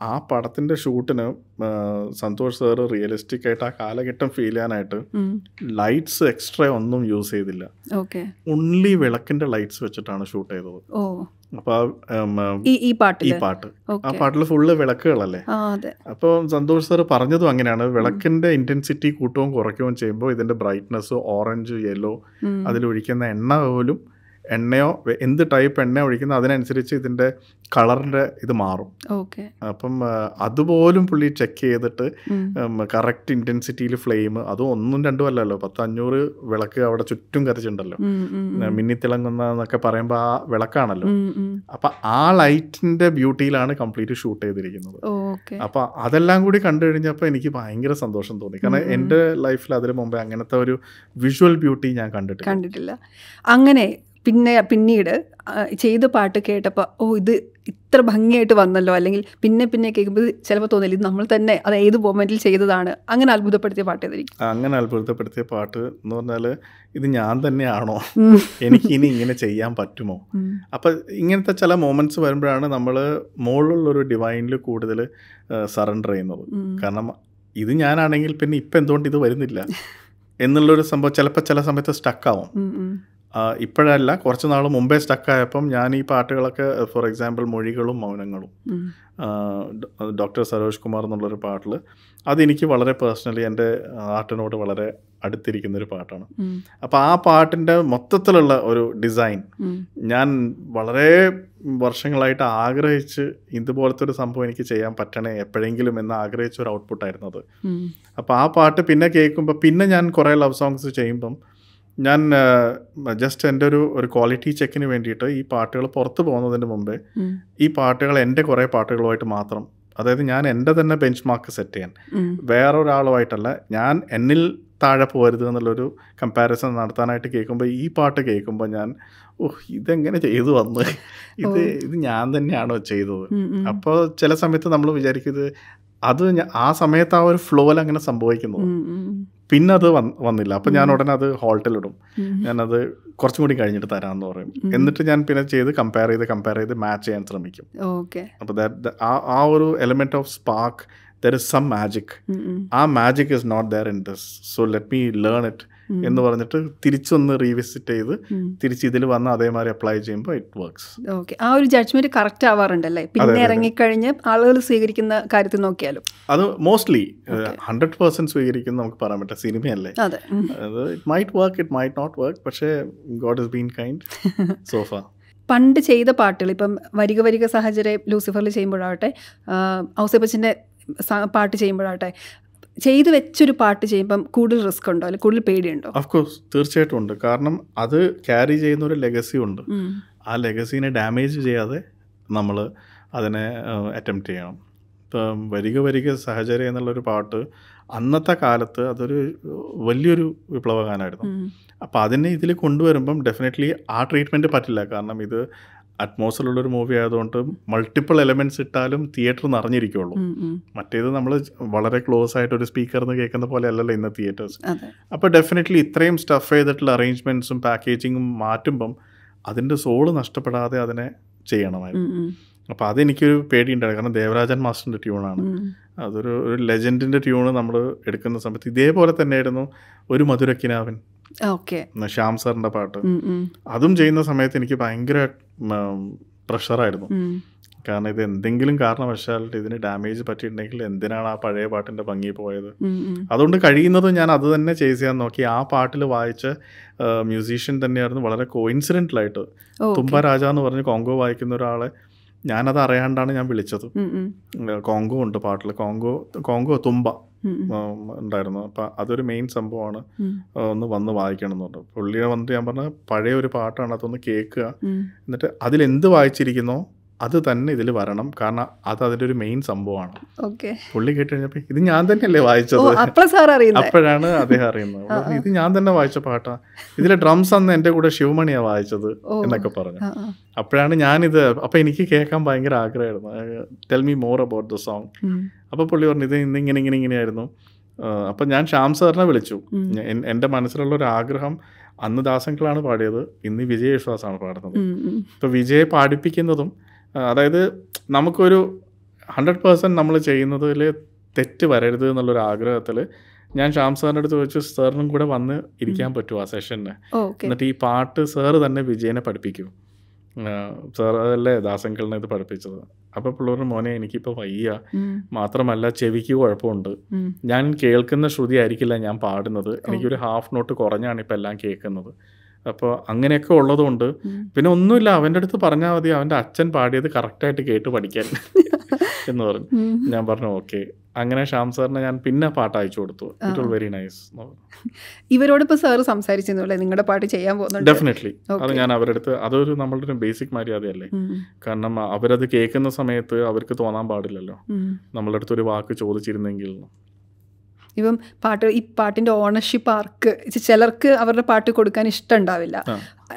ആ പടത്തിന്റെ ഷൂട്ടിന് സന്തോഷ് സാർ റിയലിസ്റ്റിക് ആയിട്ട് ആ കാലഘട്ടം ഫീൽ ചെയ്യാനായിട്ട് ലൈറ്റ്സ് എക്സ്ട്രാ ഒന്നും യൂസ് ചെയ്തില്ല ഓൺലി വിളക്കിന്റെ ലൈറ്റ്സ് വെച്ചിട്ടാണ് ഷൂട്ട് ചെയ്തത് അപ്പൊ ഈ പാട്ട് ആ പാട്ടിൽ ഫുള്ള് വിളക്കുകളല്ലേ അപ്പൊ സന്തോഷ് സാർ പറഞ്ഞതും അങ്ങനെയാണ് വിളക്കിന്റെ ഇന്റൻസിറ്റി കൂട്ടവും കുറയ്ക്കുകയും ചെയ്യുമ്പോൾ ഇതിന്റെ ബ്രൈറ്റ്നസ് ഓറഞ്ച് യെല്ലോ അതിലൊഴിക്കുന്ന എണ്ണ പോലും എണ്ണയോ എന്ത് ടൈപ്പ് എണ്ണ ഒഴിക്കുന്ന അതിനനുസരിച്ച് ഇതിൻ്റെ കളറിൻ്റെ ഇത് മാറും ഓക്കെ അപ്പം അതുപോലും പുള്ളി ചെക്ക് ചെയ്തിട്ട് കറക്റ്റ് ഇൻറ്റൻസിറ്റിയിൽ ഫ്ലെയിം അതും ഒന്നും രണ്ടും അല്ലല്ലോ പത്ത് അഞ്ഞൂറ് വിളക്ക് അവിടെ ചുറ്റും കത്തിച്ചിട്ടുണ്ടല്ലോ മിന്നിത്തിളങ്ങുന്ന എന്നൊക്കെ പറയുമ്പോൾ ആ വിളക്കാണല്ലോ അപ്പം ആ ലൈറ്റിൻ്റെ ബ്യൂട്ടിയിലാണ് കംപ്ലീറ്റ് ഷൂട്ട് ചെയ്തിരിക്കുന്നത് അപ്പം അതെല്ലാം കൂടി കണ്ടു കഴിഞ്ഞപ്പോൾ എനിക്ക് ഭയങ്കര സന്തോഷം തോന്നി കാരണം എൻ്റെ ലൈഫിൽ അതിന് മുമ്പേ അങ്ങനത്തെ ഒരു വിഷ്വൽ ബ്യൂട്ടി ഞാൻ കണ്ടിട്ടില്ല കണ്ടിട്ടില്ല അങ്ങനെ പിന്നെ പിന്നീട് ചെയ്ത പാട്ട് കേട്ടപ്പോൾ ഓ ഇത് ഇത്ര ഭംഗിയായിട്ട് വന്നല്ലോ അല്ലെങ്കിൽ പിന്നെ പിന്നെ കേൾക്കുമ്പോൾ ചിലപ്പോൾ തോന്നില്ല ഇത് നമ്മൾ തന്നെ അത് ഏത് മൊമെൻറ്റിൽ ചെയ്തതാണ് അങ്ങനെ അത്ഭുതപ്പെടുത്തിയ പാട്ട് ഏതായിരിക്കും അങ്ങനെ അത്ഭുതപ്പെടുത്തിയ പാട്ട് എന്ന് പറഞ്ഞാൽ ഇത് ഞാൻ തന്നെയാണോ എനിക്ക് ഇനി ഇങ്ങനെ ചെയ്യാൻ പറ്റുമോ അപ്പം ഇങ്ങനത്തെ ചില മൊമെൻറ്റ്സ് വരുമ്പോഴാണ് നമ്മൾ മുകളിലുള്ളൊരു ഡിവൈനിൽ കൂടുതൽ സറണ്ടർ ചെയ്യുന്നത് കാരണം ഇത് ഞാനാണെങ്കിൽ പിന്നെ ഇപ്പം എന്തുകൊണ്ട് ഇത് വരുന്നില്ല എന്നുള്ളൊരു സംഭവം ചിലപ്പോൾ ചില സമയത്ത് സ്റ്റക്കാവും ഇപ്പോഴല്ല കുറച്ച് നാൾ മുമ്പേ സ്റ്റക്കായപ്പം ഞാൻ ഈ പാട്ടുകളൊക്കെ ഫോർ എക്സാമ്പിൾ മൊഴികളും മൗനങ്ങളും ഡോക്ടർ സരോജ് കുമാർ എന്നുള്ളൊരു പാട്ടിൽ അതെനിക്ക് വളരെ പേഴ്സണലി എൻ്റെ ആർട്ടിനോട് വളരെ അടുത്തിരിക്കുന്ന ഒരു പാട്ടാണ് അപ്പോൾ ആ പാട്ടിൻ്റെ മൊത്തത്തിലുള്ള ഒരു ഡിസൈൻ ഞാൻ വളരെ വർഷങ്ങളായിട്ട് ആഗ്രഹിച്ച് ഇതുപോലത്തെ ഒരു സംഭവം എനിക്ക് ചെയ്യാൻ പറ്റണേ എപ്പോഴെങ്കിലും എന്ന് ആഗ്രഹിച്ച ഒരു ഔട്ട്പുട്ടായിരുന്നു അത് അപ്പോൾ ആ പാട്ട് പിന്നെ കേൾക്കുമ്പോൾ പിന്നെ ഞാൻ കുറേ ലവ് സോങ്സ് ചെയ്യുമ്പം ഞാൻ ജസ്റ്റ് എൻ്റെ ഒരു ഒരു ക്വാളിറ്റി ചെക്കിന് വേണ്ടിയിട്ട് ഈ പാട്ടുകൾ പുറത്തു പോകുന്നതിന് മുമ്പേ ഈ പാട്ടുകൾ എൻ്റെ കുറേ പാട്ടുകളുമായിട്ട് മാത്രം അതായത് ഞാൻ എൻ്റെ തന്നെ ബെഞ്ച് മാർക്ക് സെറ്റ് ചെയ്യാൻ വേറെ ഒരാളുമായിട്ടല്ല ഞാൻ എന്നിൽ താഴെ പോകരുത് എന്നുള്ളൊരു കമ്പാരിസൺ നടത്താനായിട്ട് കേൾക്കുമ്പോൾ ഈ പാട്ട് കേൾക്കുമ്പോൾ ഞാൻ ഓഹ് ഇതെങ്ങനെ ചെയ്തു വന്നു ഇത് ഇത് ഞാൻ തന്നെയാണോ ചെയ്തത് അപ്പോൾ ചില സമയത്ത് നമ്മൾ വിചാരിക്കുന്നത് ഇത് അത് ആ സമയത്ത് ആ ഒരു ഫ്ലോയിൽ അങ്ങനെ സംഭവിക്കുന്നു പിന്നെ അത് വന്നില്ല അപ്പം ഞാൻ ഉടനെ അത് ഹോൾട്ടിലിടും ഞാനത് കുറച്ചും കൂടി കഴിഞ്ഞിട്ട് തരാമെന്ന് പറയും എന്നിട്ട് ഞാൻ പിന്നെ ചെയ്ത് കമ്പയർ ചെയ്ത് കമ്പയർ ചെയ്ത് മാച്ച് ചെയ്യാൻ ശ്രമിക്കും അപ്പോൾ ആ ഒരു element of spark there is some magic ആ magic is not there in this so let me learn it എന്ന് പറഞ്ഞിട്ട് തിരിച്ചൊന്ന് റീവിസിറ്റ് ചെയ്ത് തിരിച്ച് ഇതിൽ വന്ന് അതേമാതിരി അപ്ലൈ ചെയ്യുമ്പോൾ ഇറ്റ് വർക്ക്സ് ഓക്കെ ആ ഒരു ജഡ്ജ്മെന്റ് കറക്റ്റ് ആവാറുണ്ടല്ലേ പിന്നെ ഇറങ്ങിക്കഴിഞ്ഞ് ആളുകൾ സ്വീകരിക്കുന്ന കാര്യത്തിൽ നോക്കിയാലും അത് മോസ്റ്റ്ലി ഹൺഡ്രഡ് പേഴ്സൻറ്റ് സ്വീകരിക്കുന്ന നമുക്ക് പറയാൻ പറ്റും സിനിമയല്ലേ അതെ it might work it might not work പക്ഷേ god is been kind so far പണ്ട് ചെയ്ത പാട്ടുകൾ ഇപ്പം വരിക വരിക സാഹചര്യം ലൂസിഫറിൽ ചെയ്യുമ്പോഴാവട്ടെ ഔസേപ്പച്ചൻ്റെ പാട്ട് ചെയ്യുമ്പോഴാവട്ടെ ചെയ്തു വെച്ചൊരു പാട്ട് ചെയ്യുമ്പം കൂടുതൽ റിസ്ക് ഉണ്ടോ അല്ലെങ്കിൽ കൂടുതൽ പേടിയുണ്ടോ അഫ്കോഴ്സ് തീർച്ചയായിട്ടും ഉണ്ട് കാരണം അത് ക്യാരി ചെയ്യുന്ന ഒരു ലെഗസി ഉണ്ട് ആ ലെഗസീനെ ഡാമേജ് ചെയ്യാതെ നമ്മൾ അതിനെ അറ്റംപ്റ്റ് ചെയ്യണം ഇപ്പം വരിക വരിക സഹചര്യം എന്നുള്ളൊരു പാട്ട് അന്നത്തെ കാലത്ത് അതൊരു വലിയൊരു വിപ്ലവ ഗാനമായിരുന്നു അപ്പോൾ അതിനെ ഇതിൽ കൊണ്ടുവരുമ്പം ഡെഫിനറ്റ്ലി ആ ട്രീറ്റ്മെൻറ്റ് പറ്റില്ല കാരണം ഇത് അറ്റ്മോസ്ഫിയറുള്ളൊരു മൂവി ആയതുകൊണ്ട് മൾട്ടിപ്പിൾ എലമെൻറ്റ്സ് ഇട്ടാലും തിയേറ്റർ നിറഞ്ഞിരിക്കുള്ളൂ മറ്റേത് നമ്മൾ വളരെ ക്ലോസ് ആയിട്ട് ഒരു സ്പീക്കറിൽ നിന്ന് കേൾക്കുന്ന പോലെ അല്ലല്ലോ ഇന്ന് തിയേറ്റേഴ്സ് അപ്പോൾ ഡെഫിനറ്റ്ലി ഇത്രയും സ്റ്റഫ് ചെയ്തിട്ടുള്ള അറേഞ്ച്മെൻറ്റ്സും പാക്കേജിങ്ങും മാറ്റുമ്പം അതിൻ്റെ സോള് നഷ്ടപ്പെടാതെ അതിനെ ചെയ്യണമായിരുന്നു അപ്പോൾ അതെനിക്കൊരു പേടിയുണ്ടായിരുന്നു കാരണം ദേവരാജൻ മാസ്റ്ററിൻ്റെ ട്യൂണാണ് അതൊരു ഒരു ലെജൻഡിൻ്റെ ട്യൂണ് നമ്മൾ എടുക്കുന്ന സമയത്ത് ഇതേപോലെ തന്നെയായിരുന്നു ഒരു മധുരക്കിനാവൻ ശ്യാം സാറിൻ്റെ പാട്ട് അതും ചെയ്യുന്ന സമയത്ത് എനിക്ക് ഭയങ്കര പ്രഷറായിരുന്നു കാരണം ഇത് എന്തെങ്കിലും കാരണവശാൽ ഇതിന് ഡാമേജ് പറ്റിയിട്ടുണ്ടെങ്കിൽ എന്തിനാണ് ആ പഴയ പാട്ടിന്റെ ഭംഗി പോയത് അതുകൊണ്ട് കഴിയുന്നത് ഞാൻ അത് തന്നെ ചെയ്സ് ചെയ്യാൻ നോക്കി ആ പാട്ടിൽ വായിച്ച മ്യൂസീഷ്യൻ തന്നെയായിരുന്നു വളരെ കോയിൻസിഡൻ്റലായിട്ട് തുമ്പ രാജ എന്ന് പറഞ്ഞ് കോങ്കോ വായിക്കുന്ന ഒരാളെ ഞാനത് അറിയാണ്ടാണ് ഞാൻ വിളിച്ചത് കോങ്കോ ഉണ്ട് പാട്ടിൽ കോങ്കോ കോങ്കോ തുമ്പ ഉണ്ടായിരുന്നു അപ്പൊ അതൊരു മെയിൻ സംഭവമാണ് ഒന്ന് വന്ന് വായിക്കണമെന്നുണ്ട് പുള്ളിയെ വന്നിട്ട് ഞാൻ പറഞ്ഞ പഴയ ഒരു പാട്ടാണ് അതൊന്ന് കേൾക്കുക എന്നിട്ട് അതിലെന്ത് വായിച്ചിരിക്കുന്നോ അത് തന്നെ ഇതിൽ വരണം കാരണം അത് അതിൻ്റെ ഒരു മെയിൻ സംഭവമാണ് പുള്ളി കേട്ട് കഴിഞ്ഞപ്പോൾ ഇത് ഞാൻ തന്നെയല്ലേ വായിച്ചത് അപ്പോഴാണ് അദ്ദേഹം അറിയുന്നത് ഇത് ഞാൻ തന്നെ വായിച്ച പാട്ടാ ഇതിലെ ഡ്രംസ് അന്ന് എൻ്റെ കൂടെ ശിവമണിയാ വായിച്ചത് എന്നൊക്കെ പറഞ്ഞു അപ്പോഴാണ് ഞാനിത് അപ്പം എനിക്ക് കേൾക്കാൻ ഭയങ്കര ആഗ്രഹമായിരുന്നു tell me more about the song അപ്പോൾ പുള്ളി പറഞ്ഞു ഇത് ഇന്ന് ഇങ്ങനെ ഇങ്ങനെയായിരുന്നു അപ്പം ഞാൻ ശ്യാം സാറിനെ വിളിച്ചു എൻ്റെ മനസ്സിലുള്ള ഒരു ആഗ്രഹം അന്ന് ദാസങ്കളാണ് പാടിയത് ഇന്ന് വിജയ് വിശ്വാസാണ് പാടുന്നത് അപ്പോൾ വിജയെ പാടിപ്പിക്കുന്നതും അതായത് നമുക്കൊരു ഹൺഡ്രഡ് പേഴ്സൻറ്റ് നമ്മൾ ചെയ്യുന്നതിൽ തെറ്റ് വരരുത് എന്നുള്ളൊരു ആഗ്രഹത്തിൽ ഞാൻ ഷ്യാം സാറിൻ്റെ അടുത്ത് ചോദിച്ചു സാറിനും കൂടെ വന്ന് ഇരിക്കാൻ പറ്റുമോ ആ സെഷനിൽ എന്നിട്ട് ഈ പാട്ട് സാറ് തന്നെ വിജയനെ പഠിപ്പിക്കും സാർ അതല്ലേ ദാസങ്കലിനെ ഇത് പഠിപ്പിച്ചത് അപ്പോൾ പിള്ളേരുടെ മോനെ എനിക്കിപ്പോൾ വയ്യ മാത്രമല്ല ചെവിക്ക് കുഴപ്പമുണ്ട് ഞാൻ കേൾക്കുന്ന ശ്രുതി ആയിരിക്കില്ല ഞാൻ പാടുന്നത് എനിക്കൊരു ഹാഫ് നോട്ട് കുറഞ്ഞാണ് ഇപ്പം എല്ലാം കേൾക്കുന്നത് അപ്പോൾ അങ്ങനെയൊക്കെ ഉള്ളതുകൊണ്ട് പിന്നെ ഒന്നുമില്ല അവൻ്റെ അടുത്ത് പറഞ്ഞാൽ മതി അവൻ്റെ അച്ഛൻ പാടിയത് കറക്റ്റായിട്ട് കേട്ട് പഠിക്കാൻ എന്ന് പറഞ്ഞു ഞാൻ പറഞ്ഞു ഓക്കെ അങ്ങനെ ഷാം സാറിന് ഞാൻ പിന്നെ പാട്ട് അയച്ചു കൊടുത്തു ഇറ്റ് വാസ് വെരി നൈസ് ഇവരോട് സാർ സംസാരിച്ചിരുന്നല്ലേ നിങ്ങളുടെ പാട്ട് ചെയ്യാൻ പോകുന്നുണ്ട് ഡെഫിനറ്റ്ലി അത് ഞാൻ അടുത്ത് അതൊരു നമ്മളുടെ ഒരു ബേസിക് മര്യാദയല്ലേ കാരണം അവരത് കേൾക്കുന്ന സമയത്ത് അവർക്ക് തോന്നാൻ പാടില്ലല്ലോ നമ്മളടുത്തൊരു വാക്ക് ചോദിച്ചിരുന്നെങ്കിൽ ഇപ്പം പാട്ട് ഈ പാട്ടിൻ്റെ ഓണർഷിപ്പ് ആർക്ക് ചിലർക്ക് അവരുടെ പാട്ട് കൊടുക്കാൻ ഇഷ്ടം ഉണ്ടാവില്ല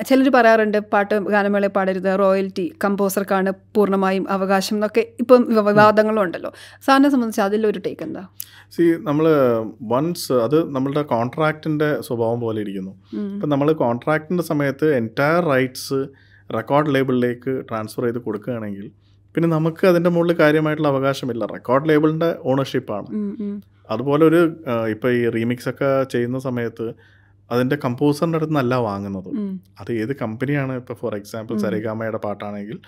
ചിലർ പറയാറുണ്ട് പാട്ട് ഗാനമേളയെ പാടരുത് റോയൽറ്റി കമ്പോസർക്കാണ് പൂർണ്ണമായും അവകാശം എന്നൊക്കെ ഇപ്പം വിവാദങ്ങളും ഉണ്ടല്ലോ സാറിനെ സംബന്ധിച്ച് അതിലൊരു ടേക്ക് എന്താ സി നമ്മൾ വൺസ് അത് നമ്മളുടെ കോൺട്രാക്റ്റിൻ്റെ സ്വഭാവം പോലെ ഇരിക്കുന്നു ഇപ്പം നമ്മൾ കോൺട്രാക്റ്റിൻ്റെ സമയത്ത് എൻറ്റയർ റൈറ്റ്സ് റെക്കോർഡ് ലേബിളിലേക്ക് ട്രാൻസ്ഫർ ചെയ്ത് കൊടുക്കുകയാണെങ്കിൽ പിന്നെ നമുക്ക് അതിൻ്റെ മുകളിൽ കാര്യമായിട്ടുള്ള അവകാശമില്ല റെക്കോർഡ് ലേബിളിൻ്റെ ഓണർഷിപ്പാണ് അതുപോലെ ഒരു ഇപ്പോൾ ഈ റീമിക്സ് ഒക്കെ ചെയ്യുന്ന സമയത്ത് അതിൻ്റെ കമ്പോസറിൻ്റെ അടുത്ത് നല്ല വാങ്ങുന്നത് അത് ഏത് കമ്പനിയാണ് ഇപ്പോൾ ഫോർ എക്സാമ്പിൾ സരഗാമയുടെ പാട്ടാണെങ്കിൽ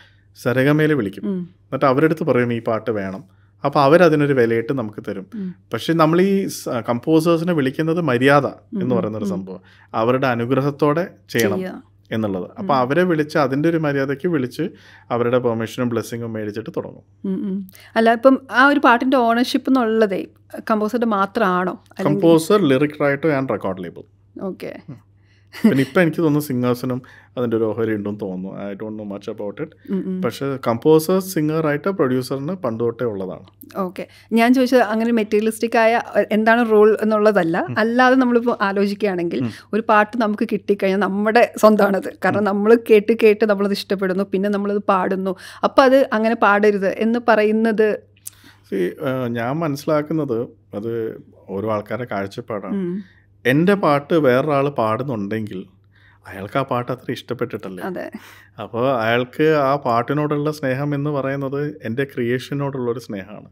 സരേഗാമയിൽ വിളിക്കും എന്നിട്ട് അവരെടുത്ത് പറയും ഈ പാട്ട് വേണം അപ്പോൾ അവരതിനൊരു വിലയിട്ട് നമുക്ക് തരും പക്ഷെ നമ്മൾ ഈ കമ്പോസേഴ്സിനെ വിളിക്കുന്നത് മര്യാദ എന്ന് പറയുന്നൊരു സംഭവം അവരുടെ അനുഗ്രഹത്തോടെ ചെയ്യണം എന്നുള്ളത് അപ്പോൾ അവരെ വിളിച്ച് അതിൻ്റെ ഒരു മര്യാദയ്ക്ക് വിളിച്ച് അവരുടെ പെർമിഷനും ബ്ലെസ്സിങ്ങും മേടിച്ചിട്ട് തുടങ്ങും അല്ല ഇപ്പം ആ ഒരു പാട്ടിൻ്റെ ഓണർഷിപ്പ് എന്നുള്ളതേ കമ്പോസറിൻ്റെ മാത്രമാണോ composer lyric writer and record label okay പിന്നെ ഇപ്പം എനിക്ക് തോന്നുന്നു സിംഗേഴ്സിനും അതിൻ്റെ ഒരു ഓഹരി ഉണ്ടെന്ന് തോന്നുന്നു I don't know much about it പക്ഷേ കമ്പോസർ ആയിട്ട് പ്രൊഡ്യൂസറിന് പണ്ട് തൊട്ടേ ഉള്ളതാണ് ഓക്കെ ഞാൻ ചോദിച്ചത് അങ്ങനെ മെറ്റീരിയലിസ്റ്റിക് ആയ എന്താണ് റോൾ എന്നുള്ളതല്ല അല്ലാതെ നമ്മളിപ്പോൾ ആലോചിക്കുകയാണെങ്കിൽ ഒരു പാട്ട് നമുക്ക് കിട്ടിക്കഴിഞ്ഞാൽ നമ്മുടെ സ്വന്തമാണത് കാരണം നമ്മൾ കേട്ട് കേട്ട് നമ്മളത് ഇഷ്ടപ്പെടുന്നു പിന്നെ നമ്മളത് പാടുന്നു അപ്പോൾ അത് അങ്ങനെ പാടരുത് എന്ന് പറയുന്നത് ഞാൻ മനസ്സിലാക്കുന്നത് അത് ഓരോ ആൾക്കാരുടെ കാഴ്ചപ്പാടാണ് എൻ്റെ പാട്ട് വേറൊരാൾ പാടുന്നുണ്ടെങ്കിൽ അയാൾക്ക് ആ പാട്ട് അത്ര ഇഷ്ടപ്പെട്ടിട്ടല്ലേ അപ്പോൾ അയാൾക്ക് ആ പാട്ടിനോടുള്ള സ്നേഹം എന്ന് പറയുന്നത് എൻ്റെ ക്രിയേഷനോടുള്ള ഒരു സ്നേഹമാണ്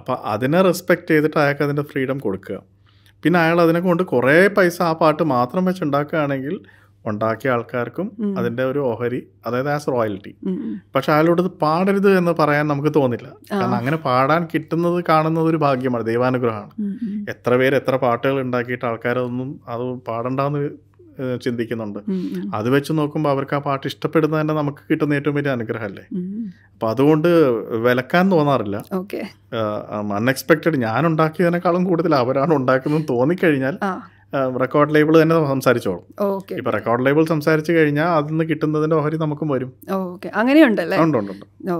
അപ്പോൾ അതിനെ റെസ്പെക്റ്റ് ചെയ്തിട്ട് അയാൾക്ക് അതിൻ്റെ ഫ്രീഡം കൊടുക്കുക പിന്നെ അയാൾ അതിനെ കൊണ്ട് കുറേ പൈസ ആ പാട്ട് മാത്രം വെച്ച് ഉണ്ടാക്കുകയാണെങ്കിൽ ഉണ്ടാക്കിയ ആൾക്കാർക്കും അതിന്റെ ഒരു ഓഹരി അതായത് ആസ് റോയൽറ്റി പക്ഷെ അയാളോട് ഇത് പാടരുത് എന്ന് പറയാൻ നമുക്ക് തോന്നില്ല കാരണം അങ്ങനെ പാടാൻ കിട്ടുന്നത് കാണുന്നത് ഒരു ഭാഗ്യമാണ് ദൈവാനുഗ്രഹമാണ് എത്ര പേര് എത്ര പാട്ടുകൾ ഉണ്ടാക്കിയിട്ട് ആൾക്കാരൊന്നും അത് പാടണ്ടെന്ന് ചിന്തിക്കുന്നുണ്ട് അത് വെച്ച് നോക്കുമ്പോൾ അവർക്ക് ആ പാട്ട് തന്നെ നമുക്ക് കിട്ടുന്ന ഏറ്റവും വലിയ അനുഗ്രഹമല്ലേ അപ്പൊ അതുകൊണ്ട് വിലക്കാൻ തോന്നാറില്ല അൺഎക്സ്പെക്റ്റഡ് ഞാൻ ഉണ്ടാക്കിയതിനേക്കാളും കൂടുതൽ അവരാണ് ഉണ്ടാക്കുന്നത് തോന്നിക്കഴിഞ്ഞാൽ റെക്കോർഡ് ലേബിൾ തന്നെ സംസാരിച്ചോളും ഇപ്പൊ റെക്കോർഡ് ലേബിൾ സംസാരിച്ചു കഴിഞ്ഞാൽ നിന്ന് കിട്ടുന്നതിന്റെ ഓഹരി നമുക്കും വരും ഓക്കെ അങ്ങനെയുണ്ടല്ലേ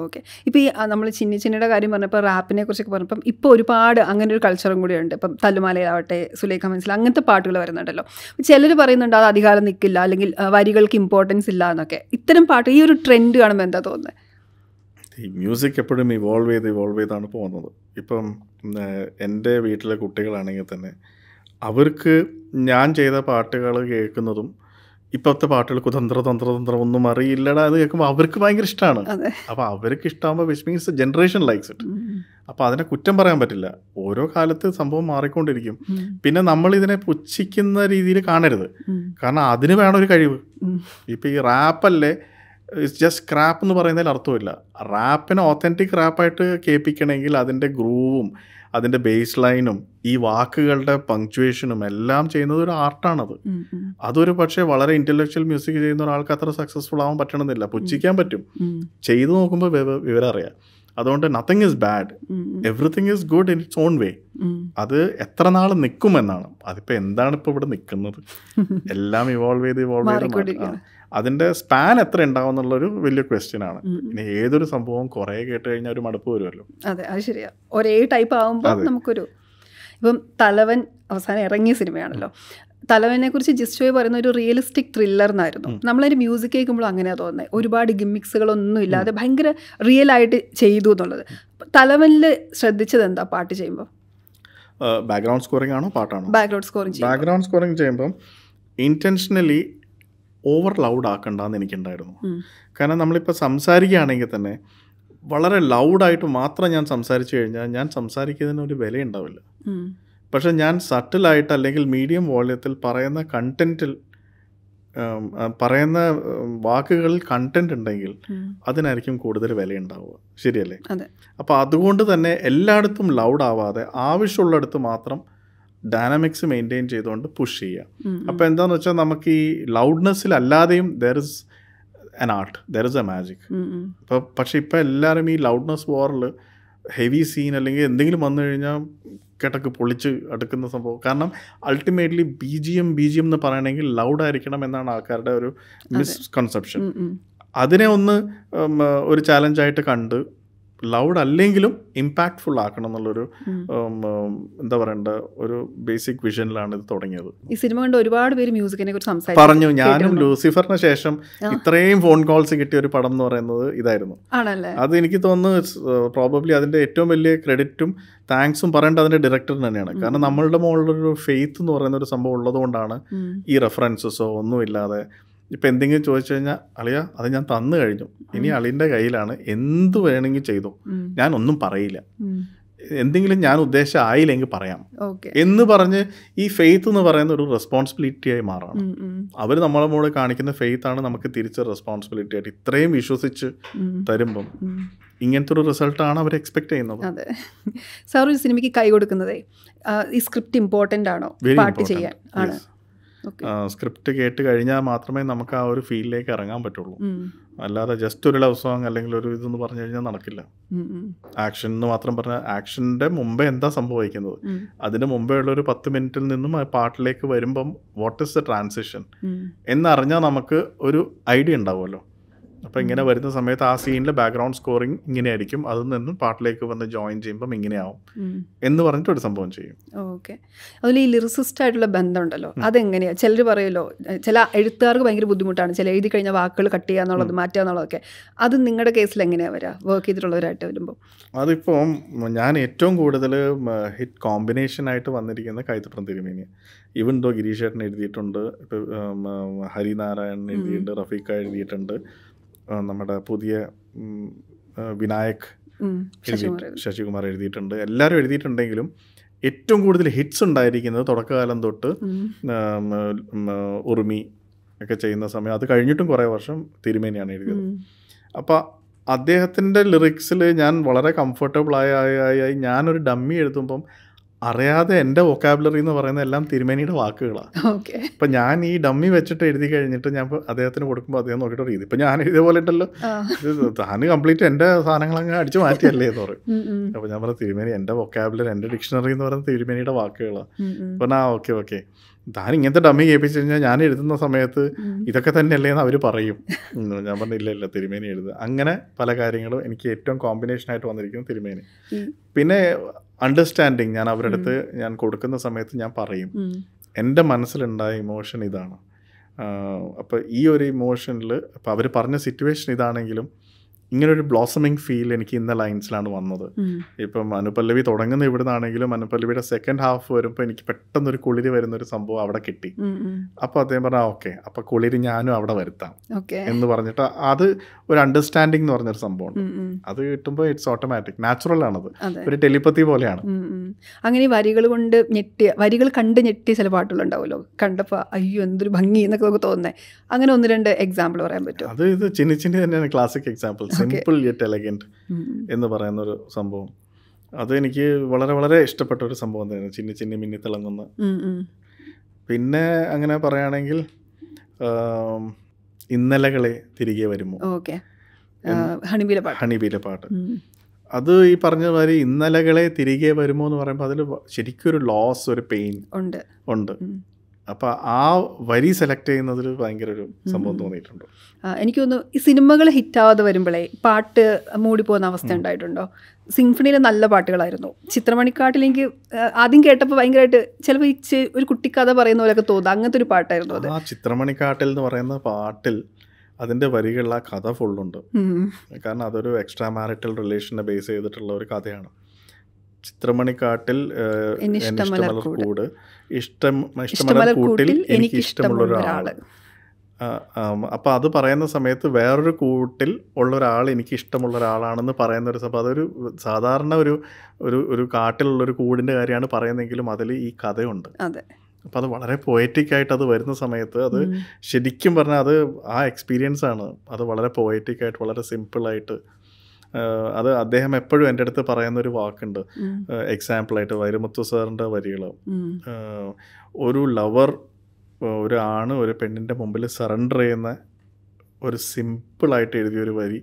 ഓക്കെ ഇപ്പൊ ഈ നമ്മൾ ചിന്നി ചിന്നിയുടെ കാര്യം പറഞ്ഞപ്പോൾ റാപ്പിനെ കുറിച്ചൊക്കെ പറഞ്ഞപ്പം ഇപ്പൊ ഒരുപാട് അങ്ങനെ ഒരു കൾച്ചറും കൂടി ഉണ്ട് ഇപ്പം തല്ലുമാലയിലാവട്ടെ സുലേഖ മനസ്സിൽ അങ്ങനത്തെ പാട്ടുകൾ വരുന്നുണ്ടല്ലോ ചിലർ പറയുന്നുണ്ട് അത് അധികാരം നിൽക്കില്ല അല്ലെങ്കിൽ വരികൾക്ക് ഇമ്പോർട്ടൻസ് ഇല്ല എന്നൊക്കെ ഇത്തരം പാട്ട് ഈ ഒരു ട്രെൻഡ് കാണുമ്പോൾ എന്താ തോന്നുന്നത് ഈ മ്യൂസിക് എപ്പോഴും ഇവോൾവ് ചെയ്ത് ഇവോൾവ് ചെയ്താണ് പോകുന്നത് ഇപ്പം എൻ്റെ വീട്ടിലെ കുട്ടികളാണെങ്കിൽ തന്നെ അവർക്ക് ഞാൻ ചെയ്ത പാട്ടുകൾ കേൾക്കുന്നതും ഇപ്പോഴത്തെ പാട്ടുകൾ കുതന്ത്ര തന്ത്ര തന്ത്രം ഒന്നും അറിയില്ലടാ അത് കേൾക്കുമ്പോൾ അവർക്ക് ഭയങ്കര ഇഷ്ടമാണ് അപ്പോൾ അവർക്ക് ഇഷ്ടമാകുമ്പോൾ which means generation likes it അപ്പോൾ അതിനെ കുറ്റം പറയാൻ പറ്റില്ല ഓരോ കാലത്ത് സംഭവം മാറിക്കൊണ്ടിരിക്കും പിന്നെ നമ്മൾ ഇതിനെ പുച്ഛിക്കുന്ന രീതിയിൽ കാണരുത് കാരണം അതിന് വേണം ഒരു കഴിവ് ഇപ്പോൾ ഈ റാപ്പല്ലേ ജസ്റ്റ് ക്രാപ്പ് എന്ന് പറയുന്നതിൽ അർത്ഥമില്ല റാപ്പിനെ ഓത്തൻറ്റിക് റാപ്പായിട്ട് കേൾപ്പിക്കണമെങ്കിൽ അതിൻ്റെ ഗ്രൂവും അതിൻ്റെ ബേസ് ലൈനും ഈ വാക്കുകളുടെ പങ്ക്ച്വേഷനും എല്ലാം ചെയ്യുന്നത് ഒരു ആർട്ടാണത് അതൊരു പക്ഷേ വളരെ ഇന്റലക്ച്വൽ മ്യൂസിക് ചെയ്യുന്ന ഒരാൾക്ക് അത്ര സക്സസ്ഫുൾ ആവാൻ പറ്റണമെന്നില്ല പുച്ഛിക്കാൻ പറ്റും ചെയ്തു നോക്കുമ്പോൾ വിവരം അറിയാം അതുകൊണ്ട് nothing is bad everything is good in its own way അത് എത്ര നാൾ നിൽക്കും എന്നാണ് അതിപ്പോൾ എന്താണ് ഇപ്പോൾ ഇവിടെ നിൽക്കുന്നത് എല്ലാം ഇവോൾവ് ചെയ്ത് ഇവോൾവ് ചെയ്ത് അതിൻ്റെ സ്പാൻ എത്ര ഉണ്ടാവും എന്നുള്ളൊരു വലിയ ക്വസ്റ്റ്യൻ ആണ് ഇനി ഏതൊരു സംഭവം കുറെ കേട്ട് കഴിഞ്ഞാൽ ഒരു മടുപ്പ് വരുമല്ലോ അതെ അത് ശരിയാ ഒരേ ടൈപ്പ് ആവുമ്പോൾ നമുക്കൊരു ഇപ്പം തലവൻ അവസാനം ഇറങ്ങിയ സിനിമയാണല്ലോ തലവനെ കുറിച്ച് ജിസ്റ്റോയ് പറയുന്ന ഒരു റിയലിസ്റ്റിക് ത്രില്ലർ എന്നായിരുന്നു നമ്മളൊരു മ്യൂസിക് കേൾക്കുമ്പോൾ അങ്ങനെയാണ് തോന്നുന്നത് ഒരുപാട് ഗിമ്മിക്സുകളൊന്നും ഇല്ലാതെ ഭയങ്കര റിയൽ ആയിട്ട് ചെയ്തു എന്നുള്ളത് തലവനിൽ ശ്രദ്ധിച്ചത് എന്താ പാട്ട് ചെയ്യുമ്പോൾ ബാക്ക്ഗ്രൗണ്ട് സ്കോറിംഗ് ആണോ പാട്ടാണോ ബാക്ക്ഗ്രൗണ്ട് സ്കോറിംഗ് ബാക്ക്ഗ്രൗണ്ട് സ്കോറിംഗ് ചെയ്യുമ്പം ഇൻറ്റൻഷനലി ഓവർ ലൗഡ് ആക്കണ്ടെന്ന് എനിക്കുണ്ടായിരുന്നു കാരണം നമ്മളിപ്പോൾ സംസാരിക്കുകയാണെങ്കിൽ തന്നെ വളരെ ലൗഡായിട്ട് മാത്രം ഞാൻ സംസാരിച്ചു കഴിഞ്ഞാൽ ഞാൻ സംസാരിക്കുന്നതിന് ഒരു വില ഉണ്ടാവില്ല പക്ഷെ ഞാൻ സട്ടിലായിട്ട് അല്ലെങ്കിൽ മീഡിയം വോള്യത്തിൽ പറയുന്ന കണ്ടന്റിൽ പറയുന്ന വാക്കുകളിൽ കണ്ടന്റ് ഉണ്ടെങ്കിൽ അതിനായിരിക്കും കൂടുതൽ വില ഉണ്ടാവുക ശരിയല്ലേ അപ്പോൾ അതുകൊണ്ട് തന്നെ എല്ലായിടത്തും ലൗഡ് ആവാതെ ആവശ്യമുള്ളിടത്ത് മാത്രം ഡൈനാമിക്സ് മെയിൻറ്റെയിൻ ചെയ്തുകൊണ്ട് പുഷ് ചെയ്യുക അപ്പോൾ എന്താണെന്ന് വെച്ചാൽ നമുക്ക് ഈ ലൗഡ്നെസ്സിലല്ലാതെയും there is an art there is a magic ഇപ്പോൾ പക്ഷേ ഇപ്പോൾ എല്ലാവരും ഈ ലൗഡ്നെസ് വാറിൽ ഹെവി സീൻ അല്ലെങ്കിൽ എന്തെങ്കിലും വന്നു കഴിഞ്ഞാൽ കിടക്ക് പൊളിച്ച് അടുക്കുന്ന സംഭവം കാരണം ultimately B G M B G M എന്ന് പറയണമെങ്കിൽ ലൗഡ് ആയിരിക്കണം എന്നാണ് ആൾക്കാരുടെ ഒരു മിസ്കൺസെപ്ഷൻ അതിനെ ഒന്ന് ഒരു ചാലഞ്ചായിട്ട് കണ്ട് ലൗഡ് അല്ലെങ്കിലും ഇമ്പാക്ട്ഫുൾ ആക്കണം എന്നുള്ളൊരു എന്താ പറയണ്ട ഒരു ബേസിക് വിഷനിലാണ് ഇത് തുടങ്ങിയത് ഈ സിനിമ കണ്ട് ഒരുപാട് പേര് മ്യൂസിക്കിനെ കുറിച്ച് സംസാരിച്ചു പറഞ്ഞു ഞാനും ലൂസിഫറിന് ശേഷം ഇത്രയും ഫോൺ കോൾസ് കിട്ടിയ ഒരു പടം എന്ന് പറയുന്നത് ഇതായിരുന്നു ആണല്ലേ അത് എനിക്ക് തോന്നുന്നു പ്രോബബ്ലി uh, അതിന്റെ ഏറ്റവും വലിയ ക്രെഡിറ്റും താങ്ക്സും പറയേണ്ട അതിന്റെ ഡയറക്ടറിന് തന്നെയാണ് കാരണം നമ്മളുടെ മുകളിലൊരു ഫെയ്ത്ത് എന്ന് പറയുന്ന ഒരു സംഭവം ഉള്ളതുകൊണ്ടാണ് ഈ റെഫറൻസസോ ഒന്നുമില്ലാതെ ഇപ്പം എന്തെങ്കിലും ചോദിച്ചു കഴിഞ്ഞാൽ അളിയ അത് ഞാൻ തന്നു കഴിഞ്ഞു ഇനി അളിൻ്റെ കയ്യിലാണ് എന്ത് വേണമെങ്കിൽ ചെയ്തു ഞാൻ ഒന്നും പറയില്ല എന്തെങ്കിലും ഞാൻ ഉദ്ദേശം ആയില്ലെങ്കിൽ പറയാം എന്ന് പറഞ്ഞ് ഈ ഫെയ്ത്ത് എന്ന് പറയുന്ന ഒരു റെസ്പോൺസിബിലിറ്റി ആയി മാറാണ് അവർ നമ്മളെ മൂടെ കാണിക്കുന്ന ഫെയ്ത്ത് ആണ് നമുക്ക് തിരിച്ച് റെസ്പോൺസിബിലിറ്റി ആയിട്ട് ഇത്രയും വിശ്വസിച്ച് തരുമ്പം ഇങ്ങനത്തെ ഒരു റിസൾട്ടാണ് അവർ എക്സ്പെക്ട് ചെയ്യുന്നത് അതെ സാർ ഒരു സിനിമയ്ക്ക് കൈ കൊടുക്കുന്നതേ ഈ സ്ക്രിപ്റ്റ് ഇമ്പോർട്ടൻ്റ് ആണോ പാട്ട് ചെയ്യാൻ ആണ് സ്ക്രിപ്റ്റ് കേട്ട് കഴിഞ്ഞാൽ മാത്രമേ നമുക്ക് ആ ഒരു ഫീൽഡിലേക്ക് ഇറങ്ങാൻ പറ്റുള്ളൂ അല്ലാതെ ജസ്റ്റ് ഒരു ലവ് സോങ് അല്ലെങ്കിൽ ഒരു ഇതെന്ന് പറഞ്ഞു കഴിഞ്ഞാൽ നടക്കില്ല ആക്ഷൻ എന്ന് മാത്രം പറഞ്ഞാൽ ആക്ഷൻ്റെ മുമ്പേ എന്താ സംഭവിക്കുന്നത് അതിന് മുമ്പേ ഉള്ള ഒരു പത്ത് മിനിറ്റിൽ നിന്നും ആ പാട്ടിലേക്ക് വരുമ്പം വാട്ട് ഇസ് ദ ട്രാൻസിഷൻ എന്നറിഞ്ഞാൽ നമുക്ക് ഒരു ഐഡിയ ഉണ്ടാവുമല്ലോ അപ്പോൾ ഇങ്ങനെ വരുന്ന സമയത്ത് ആ സീനിൽ ബാക്ക്ഗ്രൗണ്ട് സ്കോറിങ് ഇങ്ങനെയായിരിക്കും അതിൽ നിന്നും പാട്ടിലേക്ക് വന്ന് ജോയിൻ ചെയ്യുമ്പം ഇങ്ങനെയാവും എന്ന് പറഞ്ഞിട്ട് ഒരു സംഭവം ചെയ്യും ഓക്കെ അതുപോലെ ഈ ലിറിസിസ്റ്റ് ആയിട്ടുള്ള ബന്ധമുണ്ടല്ലോ അതെങ്ങനെയാണ് ചിലർ പറയുമല്ലോ ചില എഴുത്തുകാർക്ക് ഭയങ്കര ബുദ്ധിമുട്ടാണ് ചില എഴുതി കഴിഞ്ഞ വാക്കുകൾ കട്ട് ചെയ്യുക എന്നുള്ളത് മാറ്റുക എന്നുള്ളതൊക്കെ അത് നിങ്ങളുടെ കേസിൽ എങ്ങനെയാണ് വരിക വർക്ക് ചെയ്തിട്ടുള്ളവരായിട്ട് വരുമ്പോൾ അതിപ്പം ഞാൻ ഏറ്റവും കൂടുതൽ ഹിറ്റ് കോമ്പിനേഷനായിട്ട് വന്നിരിക്കുന്ന കൈത്തപ്രം തിരുമേനി ഈവൻ ദോ ഗിരീഷേട്ടൻ എഴുതിയിട്ടുണ്ട് ഹരിനാരായണൻ എഴുതിയിട്ടുണ്ട് റഫീഖ എഴുതിയിട്ടുണ്ട് നമ്മുടെ പുതിയ വിനായക് ശശികുമാർ എഴുതിയിട്ടുണ്ട് എല്ലാവരും എഴുതിയിട്ടുണ്ടെങ്കിലും ഏറ്റവും കൂടുതൽ ഹിറ്റ്സ് ഉണ്ടായിരിക്കുന്നത് തുടക്കകാലം തൊട്ട് ഉറുമി ഒക്കെ ചെയ്യുന്ന സമയം അത് കഴിഞ്ഞിട്ടും കുറേ വർഷം തിരുമേനിയാണ് എഴുതിയത് അപ്പോൾ അദ്ദേഹത്തിൻ്റെ ലിറിക്സിൽ ഞാൻ വളരെ കംഫർട്ടബിൾ ആയി ഞാനൊരു ഡമ്മി എഴുതുമ്പം അറിയാതെ എൻ്റെ വൊക്കാബുലറി എന്ന് പറയുന്ന എല്ലാം തിരുമേനിയുടെ വാക്കുകളാണ് അപ്പം ഞാൻ ഈ ഡമ്മി വെച്ചിട്ട് എഴുതി കഴിഞ്ഞിട്ട് ഞാൻ അദ്ദേഹത്തിന് കൊടുക്കുമ്പോൾ അദ്ദേഹം നോക്കിയിട്ട് രീതി ഇപ്പം ഞാൻ എഴുതിയ പോലെ ഉണ്ടല്ലോ താൻ കംപ്ലീറ്റ് എൻ്റെ സാധനങ്ങളങ്ങ് അടിച്ചു മാറ്റിയല്ലേ എന്ന് പറയും അപ്പം ഞാൻ പറഞ്ഞു തിരുമേനി എൻ്റെ വൊക്കാബുലറി എൻ്റെ ഡിക്ഷണറി എന്ന് പറയുന്നത് തിരുമേനിയുടെ വാക്കുകളാണ് പറഞ്ഞാൽ ആ ഓക്കെ ഓക്കെ താൻ ഇങ്ങനത്തെ ഡമ്മി കേൾപ്പിച്ചു കഴിഞ്ഞാൽ ഞാൻ എഴുതുന്ന സമയത്ത് ഇതൊക്കെ തന്നെയല്ലേ എന്ന് അവർ പറയും ഞാൻ പറഞ്ഞില്ല ഇല്ല തിരുമേനി എഴുതുക അങ്ങനെ പല കാര്യങ്ങളും എനിക്ക് ഏറ്റവും കോമ്പിനേഷൻ ആയിട്ട് വന്നിരിക്കുന്നു തിരുമേനി പിന്നെ അണ്ടർസ്റ്റാൻഡിങ് ഞാൻ അവരുടെ അടുത്ത് ഞാൻ കൊടുക്കുന്ന സമയത്ത് ഞാൻ പറയും എൻ്റെ മനസ്സിലുണ്ടായ ഇമോഷൻ ഇതാണ് അപ്പോൾ ഈ ഒരു ഇമോഷനിൽ അപ്പോൾ അവർ പറഞ്ഞ സിറ്റുവേഷൻ ഇതാണെങ്കിലും ഇങ്ങനൊരു ബ്ലോസമിങ് ഫീൽ എനിക്ക് ഇന്ന ലൈൻസിലാണ് വന്നത് ഇപ്പം അനുപല്ലവി തുടങ്ങുന്ന ഇവിടുന്നാണെങ്കിലും അനുപല്ലവിയുടെ സെക്കൻഡ് ഹാഫ് വരുമ്പോൾ എനിക്ക് പെട്ടെന്ന് ഒരു കുളിരി വരുന്ന ഒരു സംഭവം അവിടെ കിട്ടി അപ്പോൾ അദ്ദേഹം പറഞ്ഞാൽ ഓക്കെ അപ്പോൾ കുളിരി ഞാനും അവിടെ വരുത്താം എന്ന് പറഞ്ഞിട്ട് അത് ഒരു അണ്ടർസ്റ്റാൻഡിങ് എന്ന് പറഞ്ഞൊരു സംഭവം അത് കിട്ടുമ്പോൾ ഇറ്റ്സ് ഓട്ടോമാറ്റിക് നാച്ചുറൽ ആണത് ഒരു ടെലിപ്പത്തി പോലെയാണ് അങ്ങനെ വരികൾ കൊണ്ട് ഞെട്ടിയ വരികൾ കണ്ട് ഞെട്ടിയ ചില പാട്ടുകളുണ്ടാവുമല്ലോ കണ്ടപ്പോൾ അയ്യോ എന്തൊരു ഭംഗി എന്നൊക്കെ നമുക്ക് തോന്നുന്നത് അങ്ങനെ ഒന്ന് രണ്ട് എക്സാമ്പിൾ പറയാൻ പറ്റും അത് ഇത് ചിന്നി ചിന്നി തന്നെയാണ് classic examples simple yet elegant എന്ന് പറയുന്ന ഒരു സംഭവം അത് എനിക്ക് വളരെ വളരെ ഇഷ്ടപ്പെട്ട ഒരു സംഭവം തന്നെയാണ് ചിന്നി ചിന്നി മിന്നി തിളങ്ങുന്ന പിന്നെ അങ്ങനെ പറയുകയാണെങ്കിൽ ഇന്നലകളെ തിരികെ വരുമോ ഹണിബീല പാട്ട് അത് ഈ പറഞ്ഞ മാതിരി ഇന്നലകളെ തിരികെ വരുമോ എന്ന് പറയുമ്പോൾ അതിൽ ശരിക്കും ഒരു ലോസ് ഒരു പെയിൻ ഉണ്ട് ഉണ്ട് അപ്പോൾ ആ വരി സെലക്ട് ചെയ്യുന്നതിൽ ഭയങ്കര ഒരു സംഭവം തോന്നിയിട്ടുണ്ടോ എനിക്ക് തോന്നുന്നു ഈ സിനിമകൾ ഹിറ്റാവാതെ വരുമ്പോഴേ പാട്ട് മൂടിപ്പോകുന്ന അവസ്ഥ ഉണ്ടായിട്ടുണ്ടോ സിംഫണിയിലെ നല്ല പാട്ടുകളായിരുന്നു ചിത്രമണിക്കാട്ടിൽ എനിക്ക് ആദ്യം കേട്ടപ്പോൾ ഭയങ്കരമായിട്ട് ചിലപ്പോൾ ഇച്ച് ഒരു കുട്ടിക്കഥ പറയുന്ന പോലെയൊക്കെ തോന്നുന്നു അങ്ങനത്തെ ഒരു പാട്ടായിരുന്നു അത് ആ ചിത്രമണിക്കാട്ടിൽ എന്ന് പറയുന്ന പാട്ടിൽ അതിൻ്റെ വരികളിൽ ആ കഥ ഫുള്ളുണ്ട് കാരണം അതൊരു എക്സ്ട്രാ മാരിറ്റൽ റിലേഷനെ ബേസ് ചെയ്തിട്ടുള്ള ഒരു കഥയാണ് ചിത്രമണിക്കാട്ടിൽ കൂട് ഇഷ്ടം ഇഷ്ടമല്ല കൂട്ടിൽ എനിക്ക് ഇഷ്ടമുള്ള ഒരാൾ അപ്പോൾ അത് പറയുന്ന സമയത്ത് വേറൊരു കൂട്ടിൽ ഉള്ള ഒരാൾ എനിക്ക് ഇഷ്ടമുള്ള ഒരാളാണെന്ന് പറയുന്ന ഒരു അപ്പോൾ അതൊരു സാധാരണ ഒരു ഒരു ഒരു കാട്ടിലുള്ളൊരു കൂടിൻ്റെ കാര്യമാണ് പറയുന്നതെങ്കിലും അതിൽ ഈ കഥയുണ്ട് അതെ അപ്പോൾ അത് വളരെ പോയറ്റിക്കായിട്ട് അത് വരുന്ന സമയത്ത് അത് ശരിക്കും പറഞ്ഞാൽ അത് ആ എക്സ്പീരിയൻസ് ആണ് അത് വളരെ പോയറ്റിക്കായിട്ട് വളരെ സിമ്പിളായിട്ട് അത് അദ്ദേഹം എപ്പോഴും എൻ്റെ അടുത്ത് പറയുന്ന ഒരു വാക്കുണ്ട് എക്സാമ്പിളായിട്ട് വൈരമുത്തു സാറിൻ്റെ വരികൾ ഒരു ലവർ ഒരു ആണ് ഒരു പെണ്ണിൻ്റെ മുമ്പിൽ സറണ്ടർ ചെയ്യുന്ന ഒരു സിമ്പിളായിട്ട് എഴുതിയൊരു വരി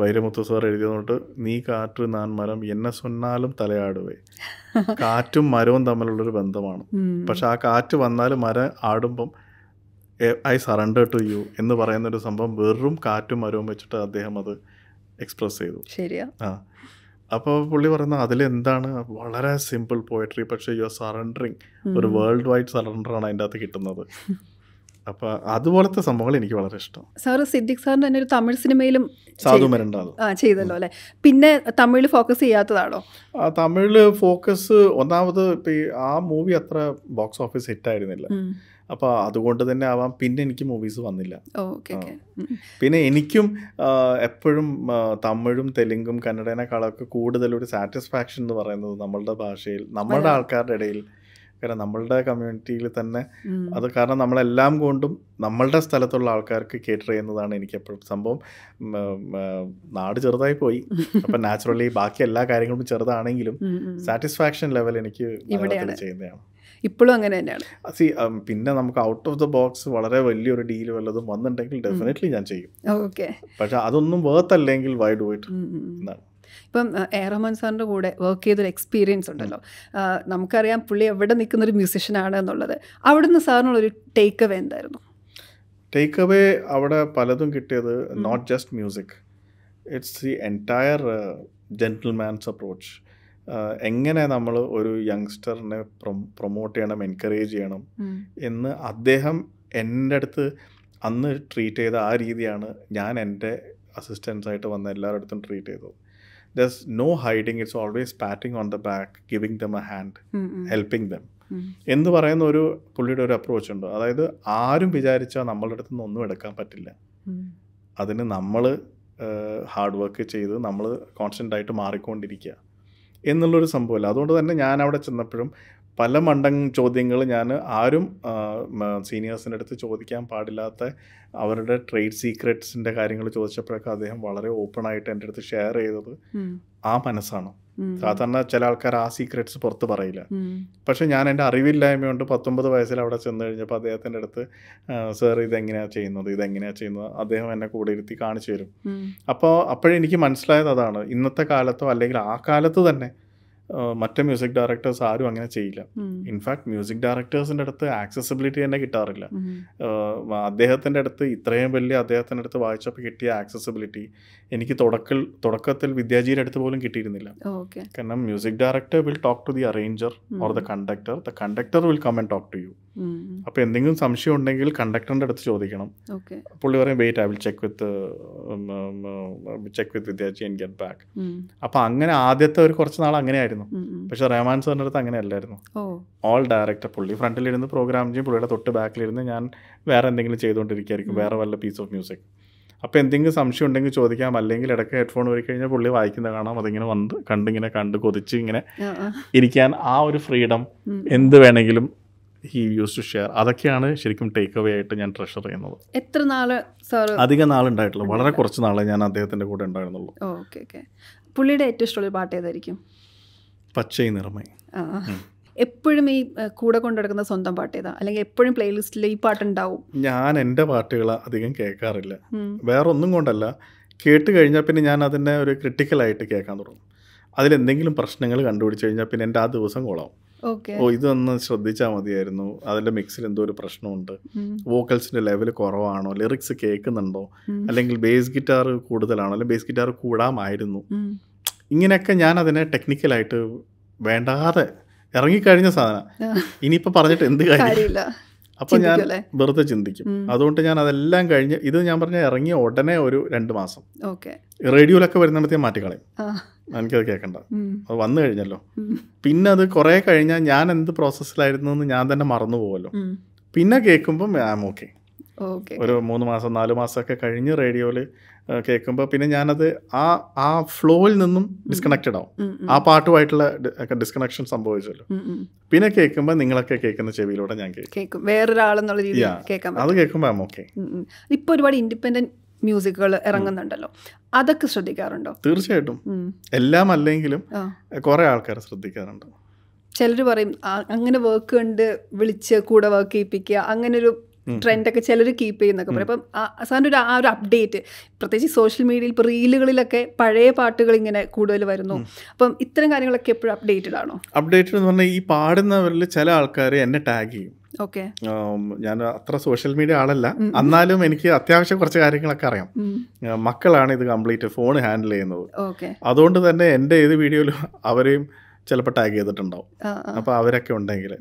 വൈരമുത്തു സാർ എഴുതിയതുകൊണ്ട് നീ കാറ്റ് നാൻ മരം എന്നെ സൊന്നാലും തലയാടുവേ കാറ്റും മരവും തമ്മിലുള്ളൊരു ബന്ധമാണ് പക്ഷെ ആ കാറ്റ് വന്നാലും മരം ആടുമ്പം ഐ സറണ്ടർ ടു യു എന്ന് പറയുന്നൊരു സംഭവം വെറും കാറ്റും മരവും വെച്ചിട്ട് അദ്ദേഹം അത് എക്സ്പ്രസ് ചെയ്തു ശരിയാ ആ അപ്പോൾ പുള്ളി പറയുന്ന അതിലെന്താണ് വളരെ സിമ്പിൾ പോയട്രി പക്ഷേ യു ആർ സറണ്ടറിങ് ഒരു വേൾഡ് വൈഡ് സറണ്ടറാണ് അതിൻ്റെ അകത്ത് കിട്ടുന്നത് അപ്പൊ അതുപോലത്തെ സംഭവങ്ങൾ എനിക്ക് വളരെ ഇഷ്ടം സാറ് സിദ്ദിഖ് സാറിന് തന്നെ ഒരു തമിഴ് സിനിമയിലും ആ ചെയ്തല്ലോ അല്ലെ പിന്നെ തമിഴിൽ ഫോക്കസ് ചെയ്യാത്തതാണോ തമിഴ് ഫോക്കസ് ഒന്നാമത് ആ മൂവി അത്ര ബോക്സ് ഓഫീസ് ഹിറ്റ് ആയിരുന്നില്ല അപ്പോൾ അതുകൊണ്ട് തന്നെ ആവാം പിന്നെ എനിക്ക് മൂവീസ് വന്നില്ല പിന്നെ എനിക്കും എപ്പോഴും തമിഴും തെലുങ്കും കന്നഡേനേക്കാളൊക്കെ കൂടുതൽ ഒരു സാറ്റിസ്ഫാക്ഷൻ എന്ന് പറയുന്നത് നമ്മളുടെ ഭാഷയിൽ നമ്മുടെ ആൾക്കാരുടെ ഇടയിൽ കാരണം നമ്മളുടെ കമ്മ്യൂണിറ്റിയിൽ തന്നെ അത് കാരണം നമ്മളെല്ലാം കൊണ്ടും നമ്മളുടെ സ്ഥലത്തുള്ള ആൾക്കാർക്ക് കേറ്റർ ചെയ്യുന്നതാണ് എനിക്ക് എപ്പോഴും സംഭവം നാട് ചെറുതായി പോയി അപ്പം നാച്ചുറലി ബാക്കി എല്ലാ കാര്യങ്ങളും ചെറുതാണെങ്കിലും സാറ്റിസ്ഫാക്ഷൻ ലെവൽ എനിക്ക് ചെയ്യുന്നതാണ് ഇപ്പോഴും അങ്ങനെ തന്നെയാണ് സി പിന്നെ നമുക്ക് ഔട്ട് ഓഫ് ദ ബോക്സ് വളരെ വലിയൊരു ഡീൽ വല്ലതും വന്നിട്ടുണ്ടെങ്കിൽ ഡെഫിനറ്റ്ലി ഞാൻ ചെയ്യും ഓക്കെ പക്ഷെ അതൊന്നും വേർത്ത് അല്ലെങ്കിൽ വൈ ഡു ഇറ്റ് എന്നാണ് ഇപ്പം എറഹ്മാൻ സാറിൻ്റെ കൂടെ വർക്ക് ചെയ്തൊരു എക്സ്പീരിയൻസ് ഉണ്ടല്ലോ നമുക്കറിയാം പുള്ളി എവിടെ നിൽക്കുന്ന ഒരു മ്യൂസിഷ്യനാണ് എന്നുള്ളത് അവിടുന്ന് സാറിനുള്ളൊരു ടേക്ക് അവേ എന്തായിരുന്നു ടേക്ക് അവേ അവിടെ പലതും കിട്ടിയത് not just music it's the entire gentleman's approach എങ്ങനെ നമ്മൾ ഒരു യങ്സ്റ്ററിനെ പ്രൊമോട്ട് ചെയ്യണം എൻകറേജ് ചെയ്യണം എന്ന് അദ്ദേഹം എൻ്റെ അടുത്ത് അന്ന് ട്രീറ്റ് ചെയ്ത ആ രീതിയാണ് ഞാൻ എൻ്റെ അസിസ്റ്റൻസ് ആയിട്ട് വന്ന എല്ലാവരുടെ ട്രീറ്റ് ചെയ്തത് thus no hiding it's always patting on the back giving them a hand helping them എന്ന് പറയുന്ന ഒരു പുള്ളിയുടെ ഒരു അപ്രോച്ച് ഉണ്ട് അതായത് ആരും വിചാരിച്ചാൽ നമ്മളുടെ അടുത്ത് നിന്ന് ഒന്നും എടുക്കാൻ പറ്റില്ല അതിന് നമ്മൾ ഹാർഡ് വർക്ക് ചെയ്ത് നമ്മൾ കോൺസ്റ്റൻ്റ് ആയിട്ട് മാറിക്കൊണ്ടിരിക്കുക എന്നുള്ളൊരു സംഭവമല്ല അതുകൊണ്ട് തന്നെ ഞാൻ അവിടെ ചെന്നപ്പോഴും പല മണ്ടൻ ചോദ്യങ്ങൾ ഞാൻ ആരും സീനിയേഴ്സിൻ്റെ അടുത്ത് ചോദിക്കാൻ പാടില്ലാത്ത അവരുടെ ട്രേഡ് സീക്രട്സിൻ്റെ കാര്യങ്ങൾ ചോദിച്ചപ്പോഴൊക്കെ അദ്ദേഹം വളരെ ഓപ്പണായിട്ട് എൻ്റെ അടുത്ത് ഷെയർ ചെയ്തത് ആ മനസ്സാണ് സാധാരണ ചില ആൾക്കാർ ആ സീക്രട്സ് പുറത്ത് പറയില്ല പക്ഷെ ഞാൻ എൻ്റെ അറിവില്ലായ്മ കൊണ്ട് പത്തൊമ്പത് വയസ്സിൽ അവിടെ ചെന്ന് കഴിഞ്ഞപ്പോൾ അദ്ദേഹത്തിൻ്റെ അടുത്ത് സാർ ഇതെങ്ങനെയാ ചെയ്യുന്നത് ഇതെങ്ങനെയാ ചെയ്യുന്നത് അദ്ദേഹം എന്നെ കൂടെ ഇരുത്തി കാണിച്ചു തരും അപ്പോൾ അപ്പോഴെനിക്ക് മനസ്സിലായത് അതാണ് ഇന്നത്തെ കാലത്തോ അല്ലെങ്കിൽ ആ കാലത്ത് തന്നെ മറ്റേ മ്യൂസിക് ഡയറക്ടേഴ്സ് ആരും അങ്ങനെ ചെയ്യില്ല ഇൻഫാക്ട് മ്യൂസിക് ഡയറക്ടേഴ്സിൻ്റെ അടുത്ത് ആക്സസിബിലിറ്റി തന്നെ കിട്ടാറില്ല അദ്ദേഹത്തിൻ്റെ അടുത്ത് ഇത്രയും വലിയ അദ്ദേഹത്തിൻ്റെ അടുത്ത് വായിച്ചപ്പോൾ കിട്ടിയ ആക്സസിബിലിറ്റി എനിക്ക് തുടക്കൽ തുടക്കത്തിൽ വിദ്യാജിയുടെ അടുത്ത് പോലും കിട്ടിയിരുന്നില്ല കാരണം music director will talk to the arranger or the conductor the conductor will come and talk to you അപ്പൊ എന്തെങ്കിലും സംശയം ഉണ്ടെങ്കിൽ കണ്ടക്ടറിന്റെ അടുത്ത് ചോദിക്കണം പുള്ളി പറയും wait I will check with check with Vidyarthi and get back അപ്പൊ അങ്ങനെ ആദ്യത്തെ ഒരു കുറച്ച് നാൾ അങ്ങനെയായിരുന്നു പക്ഷേ റഹ്മാൻ സാറിന്റെ അടുത്ത് അങ്ങനെ അല്ലായിരുന്നു ഓൾ ഡയറക്ടർ പുള്ളി ഫ്രണ്ടിലിരുന്ന് പ്രോഗ്രാം ചെയ്യും പുള്ളിയുടെ തൊട്ട് ബാക്കിലിരുന്ന് ഞാൻ വേറെ എന്തെങ്കിലും ചെയ്തുകൊണ്ടിരിക്കുകയായിരിക്കും വേറെ വല്ല പീസ് ഓഫ് മ്യൂസിക് അപ്പൊ എന്തെങ്കിലും സംശയം ഉണ്ടെങ്കിൽ ചോദിക്കാം അല്ലെങ്കിൽ ഇടയ്ക്ക് ഹെഡ്ഫോൺ വരി കഴിഞ്ഞാൽ പുള്ളി വായിക്കുന്ന കാണാം അതിങ്ങനെ വന്ന് കണ്ടിങ്ങനെ കണ്ട് കൊതിച്ച് ഇങ്ങനെ ഇരിക്കാൻ ആ ഒരു ഫ്രീഡം എന്ത് വേണമെങ്കിലും ഹി യൂസ് ടു ഷെയർ അതൊക്കെയാണ് ശരിക്കും ടേക്ക് അവേ ആയിട്ട് ഞാൻ ട്രഷർ ചെയ്യുന്നത് എത്ര നാള് സാർ അധികം നാളുണ്ടായിട്ടുള്ളൂ വളരെ കുറച്ച് നാളെ ഞാൻ അദ്ദേഹത്തിൻ്റെ കൂടെ ഉണ്ടായിരുന്നുള്ളൂ ഓക്കെ oh, ഓക്കെ പുള്ളിയുടെ ഏറ്റവും ഇഷ്ടമുള്ള പാട്ട് ഏതായിരിക്കും പച്ചൈ നിറമേ എപ്പോഴും ഈ കൂടെ കൊണ്ടുനടക്കുന്ന സ്വന്തം പാട്ട് ഏതാ അല്ലെങ്കിൽ എപ്പോഴും പ്ലേലിസ്റ്റിൽ ഈ പാട്ടുണ്ടാവും ഞാൻ എൻ്റെ പാട്ടുകൾ അധികം കേൾക്കാറില്ല വേറൊന്നും കൊണ്ടല്ല കേട്ട് കഴിഞ്ഞാൽ പിന്നെ ഞാൻ അതിനെ ഒരു ക്രിട്ടിക്കലായിട്ട് കേൾക്കാൻ തുടങ്ങും അതിലെന്തെങ്കിലും പ്രശ്നങ്ങൾ കണ്ടുപിടിച്ച് കഴിഞ്ഞാൽ പിന്നെ എൻ്റെ ആ ദിവസം കൊളാവും ഓ ഇതൊന്ന് ശ്രദ്ധിച്ചാൽ മതിയായിരുന്നു അതിന്റെ മിക്സിൽ എന്തോ ഒരു പ്രശ്നമുണ്ട് വോക്കൽസിന്റെ ലെവൽ കുറവാണോ ലിറിക്സ് കേൾക്കുന്നുണ്ടോ അല്ലെങ്കിൽ ബേസ് ഗിറ്റാർ കൂടുതലാണോ അല്ലെങ്കിൽ ബേസ് ഗിറ്റാർ കൂടാമായിരുന്നു ഇങ്ങനെയൊക്കെ ഞാൻ അതിനെ ടെക്നിക്കലായിട്ട് വേണ്ടാതെ ഇറങ്ങിക്കഴിഞ്ഞ സാധനം ഇനിയിപ്പോൾ പറഞ്ഞിട്ട് എന്ത് കാര്യമില്ല അപ്പൊ ഞാൻ വെറുതെ ചിന്തിക്കും അതുകൊണ്ട് ഞാൻ അതെല്ലാം കഴിഞ്ഞ് ഇത് ഞാൻ പറഞ്ഞ ഇറങ്ങിയ ഉടനെ ഒരു രണ്ട് മാസം റേഡിയോയിലൊക്കെ വരുന്നപ്പോഴത്തേക്ക് മാറ്റിക്കളയും എനിക്കത് കേൾക്കണ്ട അത് വന്നു കഴിഞ്ഞല്ലോ പിന്നെ അത് കുറേ കഴിഞ്ഞാൽ ഞാൻ എന്ത് പ്രോസസ്സിലായിരുന്നു എന്ന് ഞാൻ തന്നെ മറന്നു പോകുമല്ലോ പിന്നെ കേൾക്കുമ്പം ഓക്കെ ഒരു മൂന്ന് മാസം നാല് മാസമൊക്കെ കഴിഞ്ഞ് റേഡിയോയിൽ കേൾക്കുമ്പോൾ പിന്നെ ഞാനത് ആ ആ ഫ്ലോയിൽ നിന്നും ഡിസ്കണക്റ്റഡ് ആവും ആ പാട്ടുമായിട്ടുള്ള ഡിസ്കണക്ഷൻ സംഭവിച്ചല്ലോ പിന്നെ കേൾക്കുമ്പോൾ നിങ്ങളൊക്കെ കേൾക്കുന്ന ചെവിയിലൂടെ ഞാൻ കേൾക്കും വേറൊരാളെന്നുള്ള രീതിയിൽ കേൾക്കാം അത് കേൾക്കുമ്പോൾ ആം ഇപ്പോൾ ഒരുപാട് ഇൻഡിപെൻഡന്റ് മ്യൂസിക്കുകൾ ഇറങ്ങുന്നുണ്ടല്ലോ അതൊക്കെ ശ്രദ്ധിക്കാറുണ്ടോ തീർച്ചയായിട്ടും എല്ലാം അല്ലെങ്കിലും കുറേ ആൾക്കാർ ശ്രദ്ധിക്കാറുണ്ടോ ചിലർ പറയും അങ്ങനെ വർക്ക് കണ്ട് വിളിച്ച് കൂടെ വർക്ക് ചെയ്യിപ്പിക്കുക അങ്ങനെ ഒരു ട്രെൻഡൊക്കെ ചിലർ കീപ്പ് ചെയ്യുന്നൊക്കെ പറയും അപ്പം സാറിൻ്റെ ഒരു ആ ഒരു അപ്ഡേറ്റ് പ്രത്യേകിച്ച് സോഷ്യൽ മീഡിയയിൽ ഇപ്പോൾ റീലുകളിലൊക്കെ പഴയ പാട്ടുകൾ ഇങ്ങനെ കൂടുതൽ വരുന്നു അപ്പം ഇത്തരം കാര്യങ്ങളൊക്കെ എപ്പോഴും അപ്ഡേറ്റഡ് ആണോ അപ്ഡേറ്റഡ് എന്ന് പറഞ്ഞാൽ ഈ പാടുന്നവരിൽ ചില ആൾക്കാർ എന്നെ ടാഗ് ചെയ്യും ഓക്കെ ഞാൻ അത്ര സോഷ്യൽ മീഡിയ ആളല്ല എന്നാലും എനിക്ക് അത്യാവശ്യം കുറച്ച് കാര്യങ്ങളൊക്കെ അറിയാം മക്കളാണ് ഇത് കംപ്ലീറ്റ് ഫോൺ ഹാൻഡിൽ ചെയ്യുന്നത് അതുകൊണ്ട് തന്നെ എൻ്റെ ഏത് വീഡിയോയിലും അവരെയും ചിലപ്പോൾ ടാഗ് ചെയ്തിട്ടുണ്ടാവും അപ്പോൾ അവരൊക്കെ ഉണ്ടെങ്കിൽ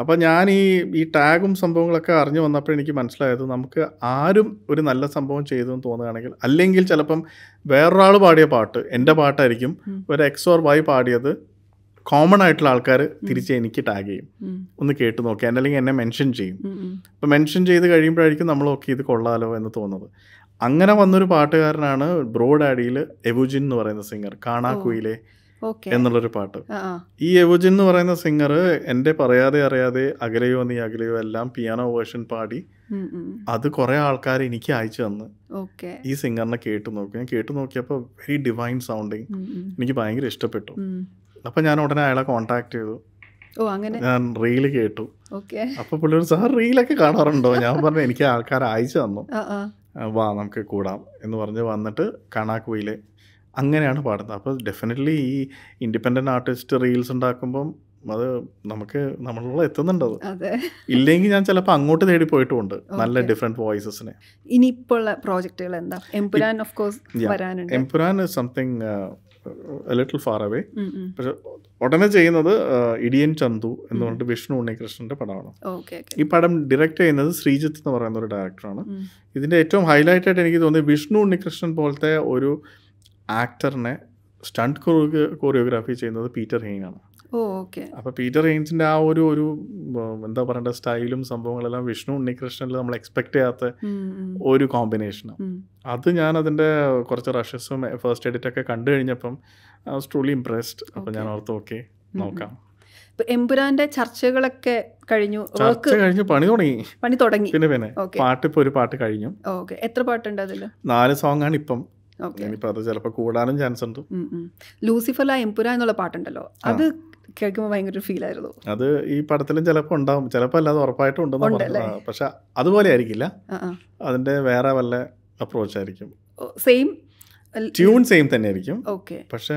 അപ്പോൾ ഞാൻ ഈ ഈ ടാഗും സംഭവങ്ങളൊക്കെ അറിഞ്ഞു വന്നപ്പോൾ എനിക്ക് മനസ്സിലായത് നമുക്ക് ആരും ഒരു നല്ല സംഭവം ചെയ്തു എന്ന് തോന്നുകയാണെങ്കിൽ അല്ലെങ്കിൽ ചിലപ്പം വേറൊരാൾ പാടിയ പാട്ട് എൻ്റെ പാട്ടായിരിക്കും ഒരു എക്സ് ഓർ വൈ പാടിയത് കോമൺ ആയിട്ടുള്ള ആൾക്കാർ തിരിച്ച് എനിക്ക് ടാഗ് ചെയ്യും ഒന്ന് കേട്ട് നോക്കി എന്നെ അല്ലെങ്കിൽ എന്നെ മെൻഷൻ ചെയ്യും അപ്പോൾ മെൻഷൻ ചെയ്ത് കഴിയുമ്പോഴായിരിക്കും നമ്മൾ ഇത് കൊള്ളാലോ എന്ന് തോന്നുന്നത് അങ്ങനെ വന്നൊരു പാട്ടുകാരനാണ് ബ്രോഡാഡിയിൽ എവുജിൻ എന്ന് പറയുന്ന സിംഗർ കാണാ കുയിലെ എന്നുള്ളൊരു പാട്ട് ഈ എവോജിൻ എന്ന് പറയുന്ന സിംഗർ എന്റെ പറയാതെ അറിയാതെ അകലെയോ നീ അകലെയോ എല്ലാം പിയാനോ വേർഷൻ പാടി അത് കുറെ ആൾക്കാർ എനിക്ക് അയച്ചു തന്ന് ഈ സിംഗറിനെ കേട്ടു നോക്കി ഞാൻ കേട്ടു നോക്കിയപ്പോൾ വെരി ഡിവൈൻ സൗണ്ടിങ് എനിക്ക് ഭയങ്കര ഇഷ്ടപ്പെട്ടു അപ്പൊ ഞാൻ ഉടനെ അയാളെ കോണ്ടാക്ട് ചെയ്തു ഞാൻ റീല് കേട്ടു അപ്പൊ പുള്ളിയൊരു സാർ റീലൊക്കെ കാണാറുണ്ടോ ഞാൻ പറഞ്ഞു എനിക്ക് ആൾക്കാർ അയച്ചു തന്നു വാ നമുക്ക് കൂടാം എന്ന് പറഞ്ഞ് വന്നിട്ട് കണാക്കുയിലെ അങ്ങനെയാണ് പാടുന്നത് അപ്പോൾ ഡെഫിനറ്റ്ലി ഈ ഇൻഡിപെൻഡൻറ്റ് ആർട്ടിസ്റ്റ് റീൽസ് ഉണ്ടാക്കുമ്പം അത് നമുക്ക് നമ്മളുള്ള എത്തുന്നുണ്ടത് ഇല്ലെങ്കിൽ ഞാൻ ചിലപ്പോൾ അങ്ങോട്ട് തേടി പോയിട്ടുമുണ്ട് നല്ല ഡിഫറെൻറ്റ് വോയിസസിനെ ഇനിയിപ്പോൾ പ്രോജക്റ്റുകൾ എന്താ എംപുരാൻ ഓഫ് കോഴ്സ് വരാനുണ്ട് Empuraan something little far away പക്ഷെ ഉടനെ ചെയ്യുന്നത് uh, ഇടിയൻ ചന്തു എന്ന് പറഞ്ഞിട്ട് വിഷ്ണു ഉണ്ണികൃഷ്ണന്റെ പടമാണ് ഈ പടം ഡയറക്റ്റ് ചെയ്യുന്നത് ശ്രീജിത്ത് എന്ന് പറയുന്ന ഒരു ഡയറക്ടറാണ് ഇതിന്റെ ഏറ്റവും ഹൈലൈറ്റ് ആയിട്ട് എനിക്ക് തോന്നിയത് വിഷ്ണു ഉണ്ണികൃഷ്ണൻ പോലത്തെ ഒരു ആക്ടറിനെ സ്റ്റണ്ട് കൊറിയോഗ്രാഫി ചെയ്യുന്നത് പീറ്റർ ഹെയിൻ ആണ് അപ്പോൾ പീറ്റർ ഹെയിൻസിന്റെ ആ ഒരു ഒരു എന്താ പറയണ്ട സ്റ്റൈലും സംഭവങ്ങളെല്ലാം വിഷ്ണു ഉണ്ണികൃഷ്ണനിൽ നമ്മൾ എക്സ്പെക്ട് ചെയ്യാത്ത ഒരു കോമ്പിനേഷനാണ് അത് ഞാൻ അതിന്റെ കുറച്ച് റഷസും ഫസ്റ്റ് എഡിറ്റ് ഒക്കെ കണ്ടു കഴിഞ്ഞപ്പം ട്രൂലി ഇംപ്രസ്ഡ് അപ്പോൾ ഞാൻ ഓർത്ത് ഓക്കെ നോക്കാം എമ്പുരാന്റെ ചർച്ചകളൊക്കെ കഴിഞ്ഞു കഴിഞ്ഞു പണി തുടങ്ങി പണി തുടങ്ങി പിന്നെ പിന്നെ പാട്ട് ഇപ്പൊ ഒരു പാട്ട് കഴിഞ്ഞു ഓക്കെ എത്ര പാട്ടുണ്ട് അതിൽ നാല് സോങ് ആണ് ഇപ്പം ഇനിയിപ്പോൾ അത് ചിലപ്പോൾ കൂടാനും ചാൻസ് ഉണ്ട് ലൂസിഫല എംപുര എന്നുള്ള പാട്ടുണ്ടല്ലോ അത് കേൾക്കുമ്പോൾ ഭയങ്കര ഫീൽ ആയിരുന്നു അത് ഈ പടത്തിലും ചിലപ്പോൾ ഉണ്ടാവും ചിലപ്പോൾ അല്ലാതെ ഉറപ്പായിട്ടും ഉണ്ടെന്ന് പക്ഷെ അതുപോലെ ആയിരിക്കില്ല അതിന്റെ വേറെ വല്ല അപ്രോച്ച് ആയിരിക്കും സെയിം ട്യൂൺ സെയിം തന്നെ ആയിരിക്കും ഓക്കെ പക്ഷേ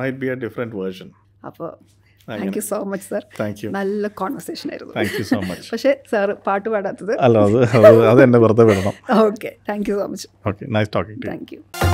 might be a different version അപ്പോൾ thank you so much sir thank you നല്ല കോൺവെർസേഷൻ ആയിരുന്നു താങ്ക് യു സോ മച്ച് പക്ഷേ സർ പാട്ട് പാടാത്തത് അല്ല അത് അത് എന്നെ വെറുതെ വിടണം okay thank you so much okay nice talking thank U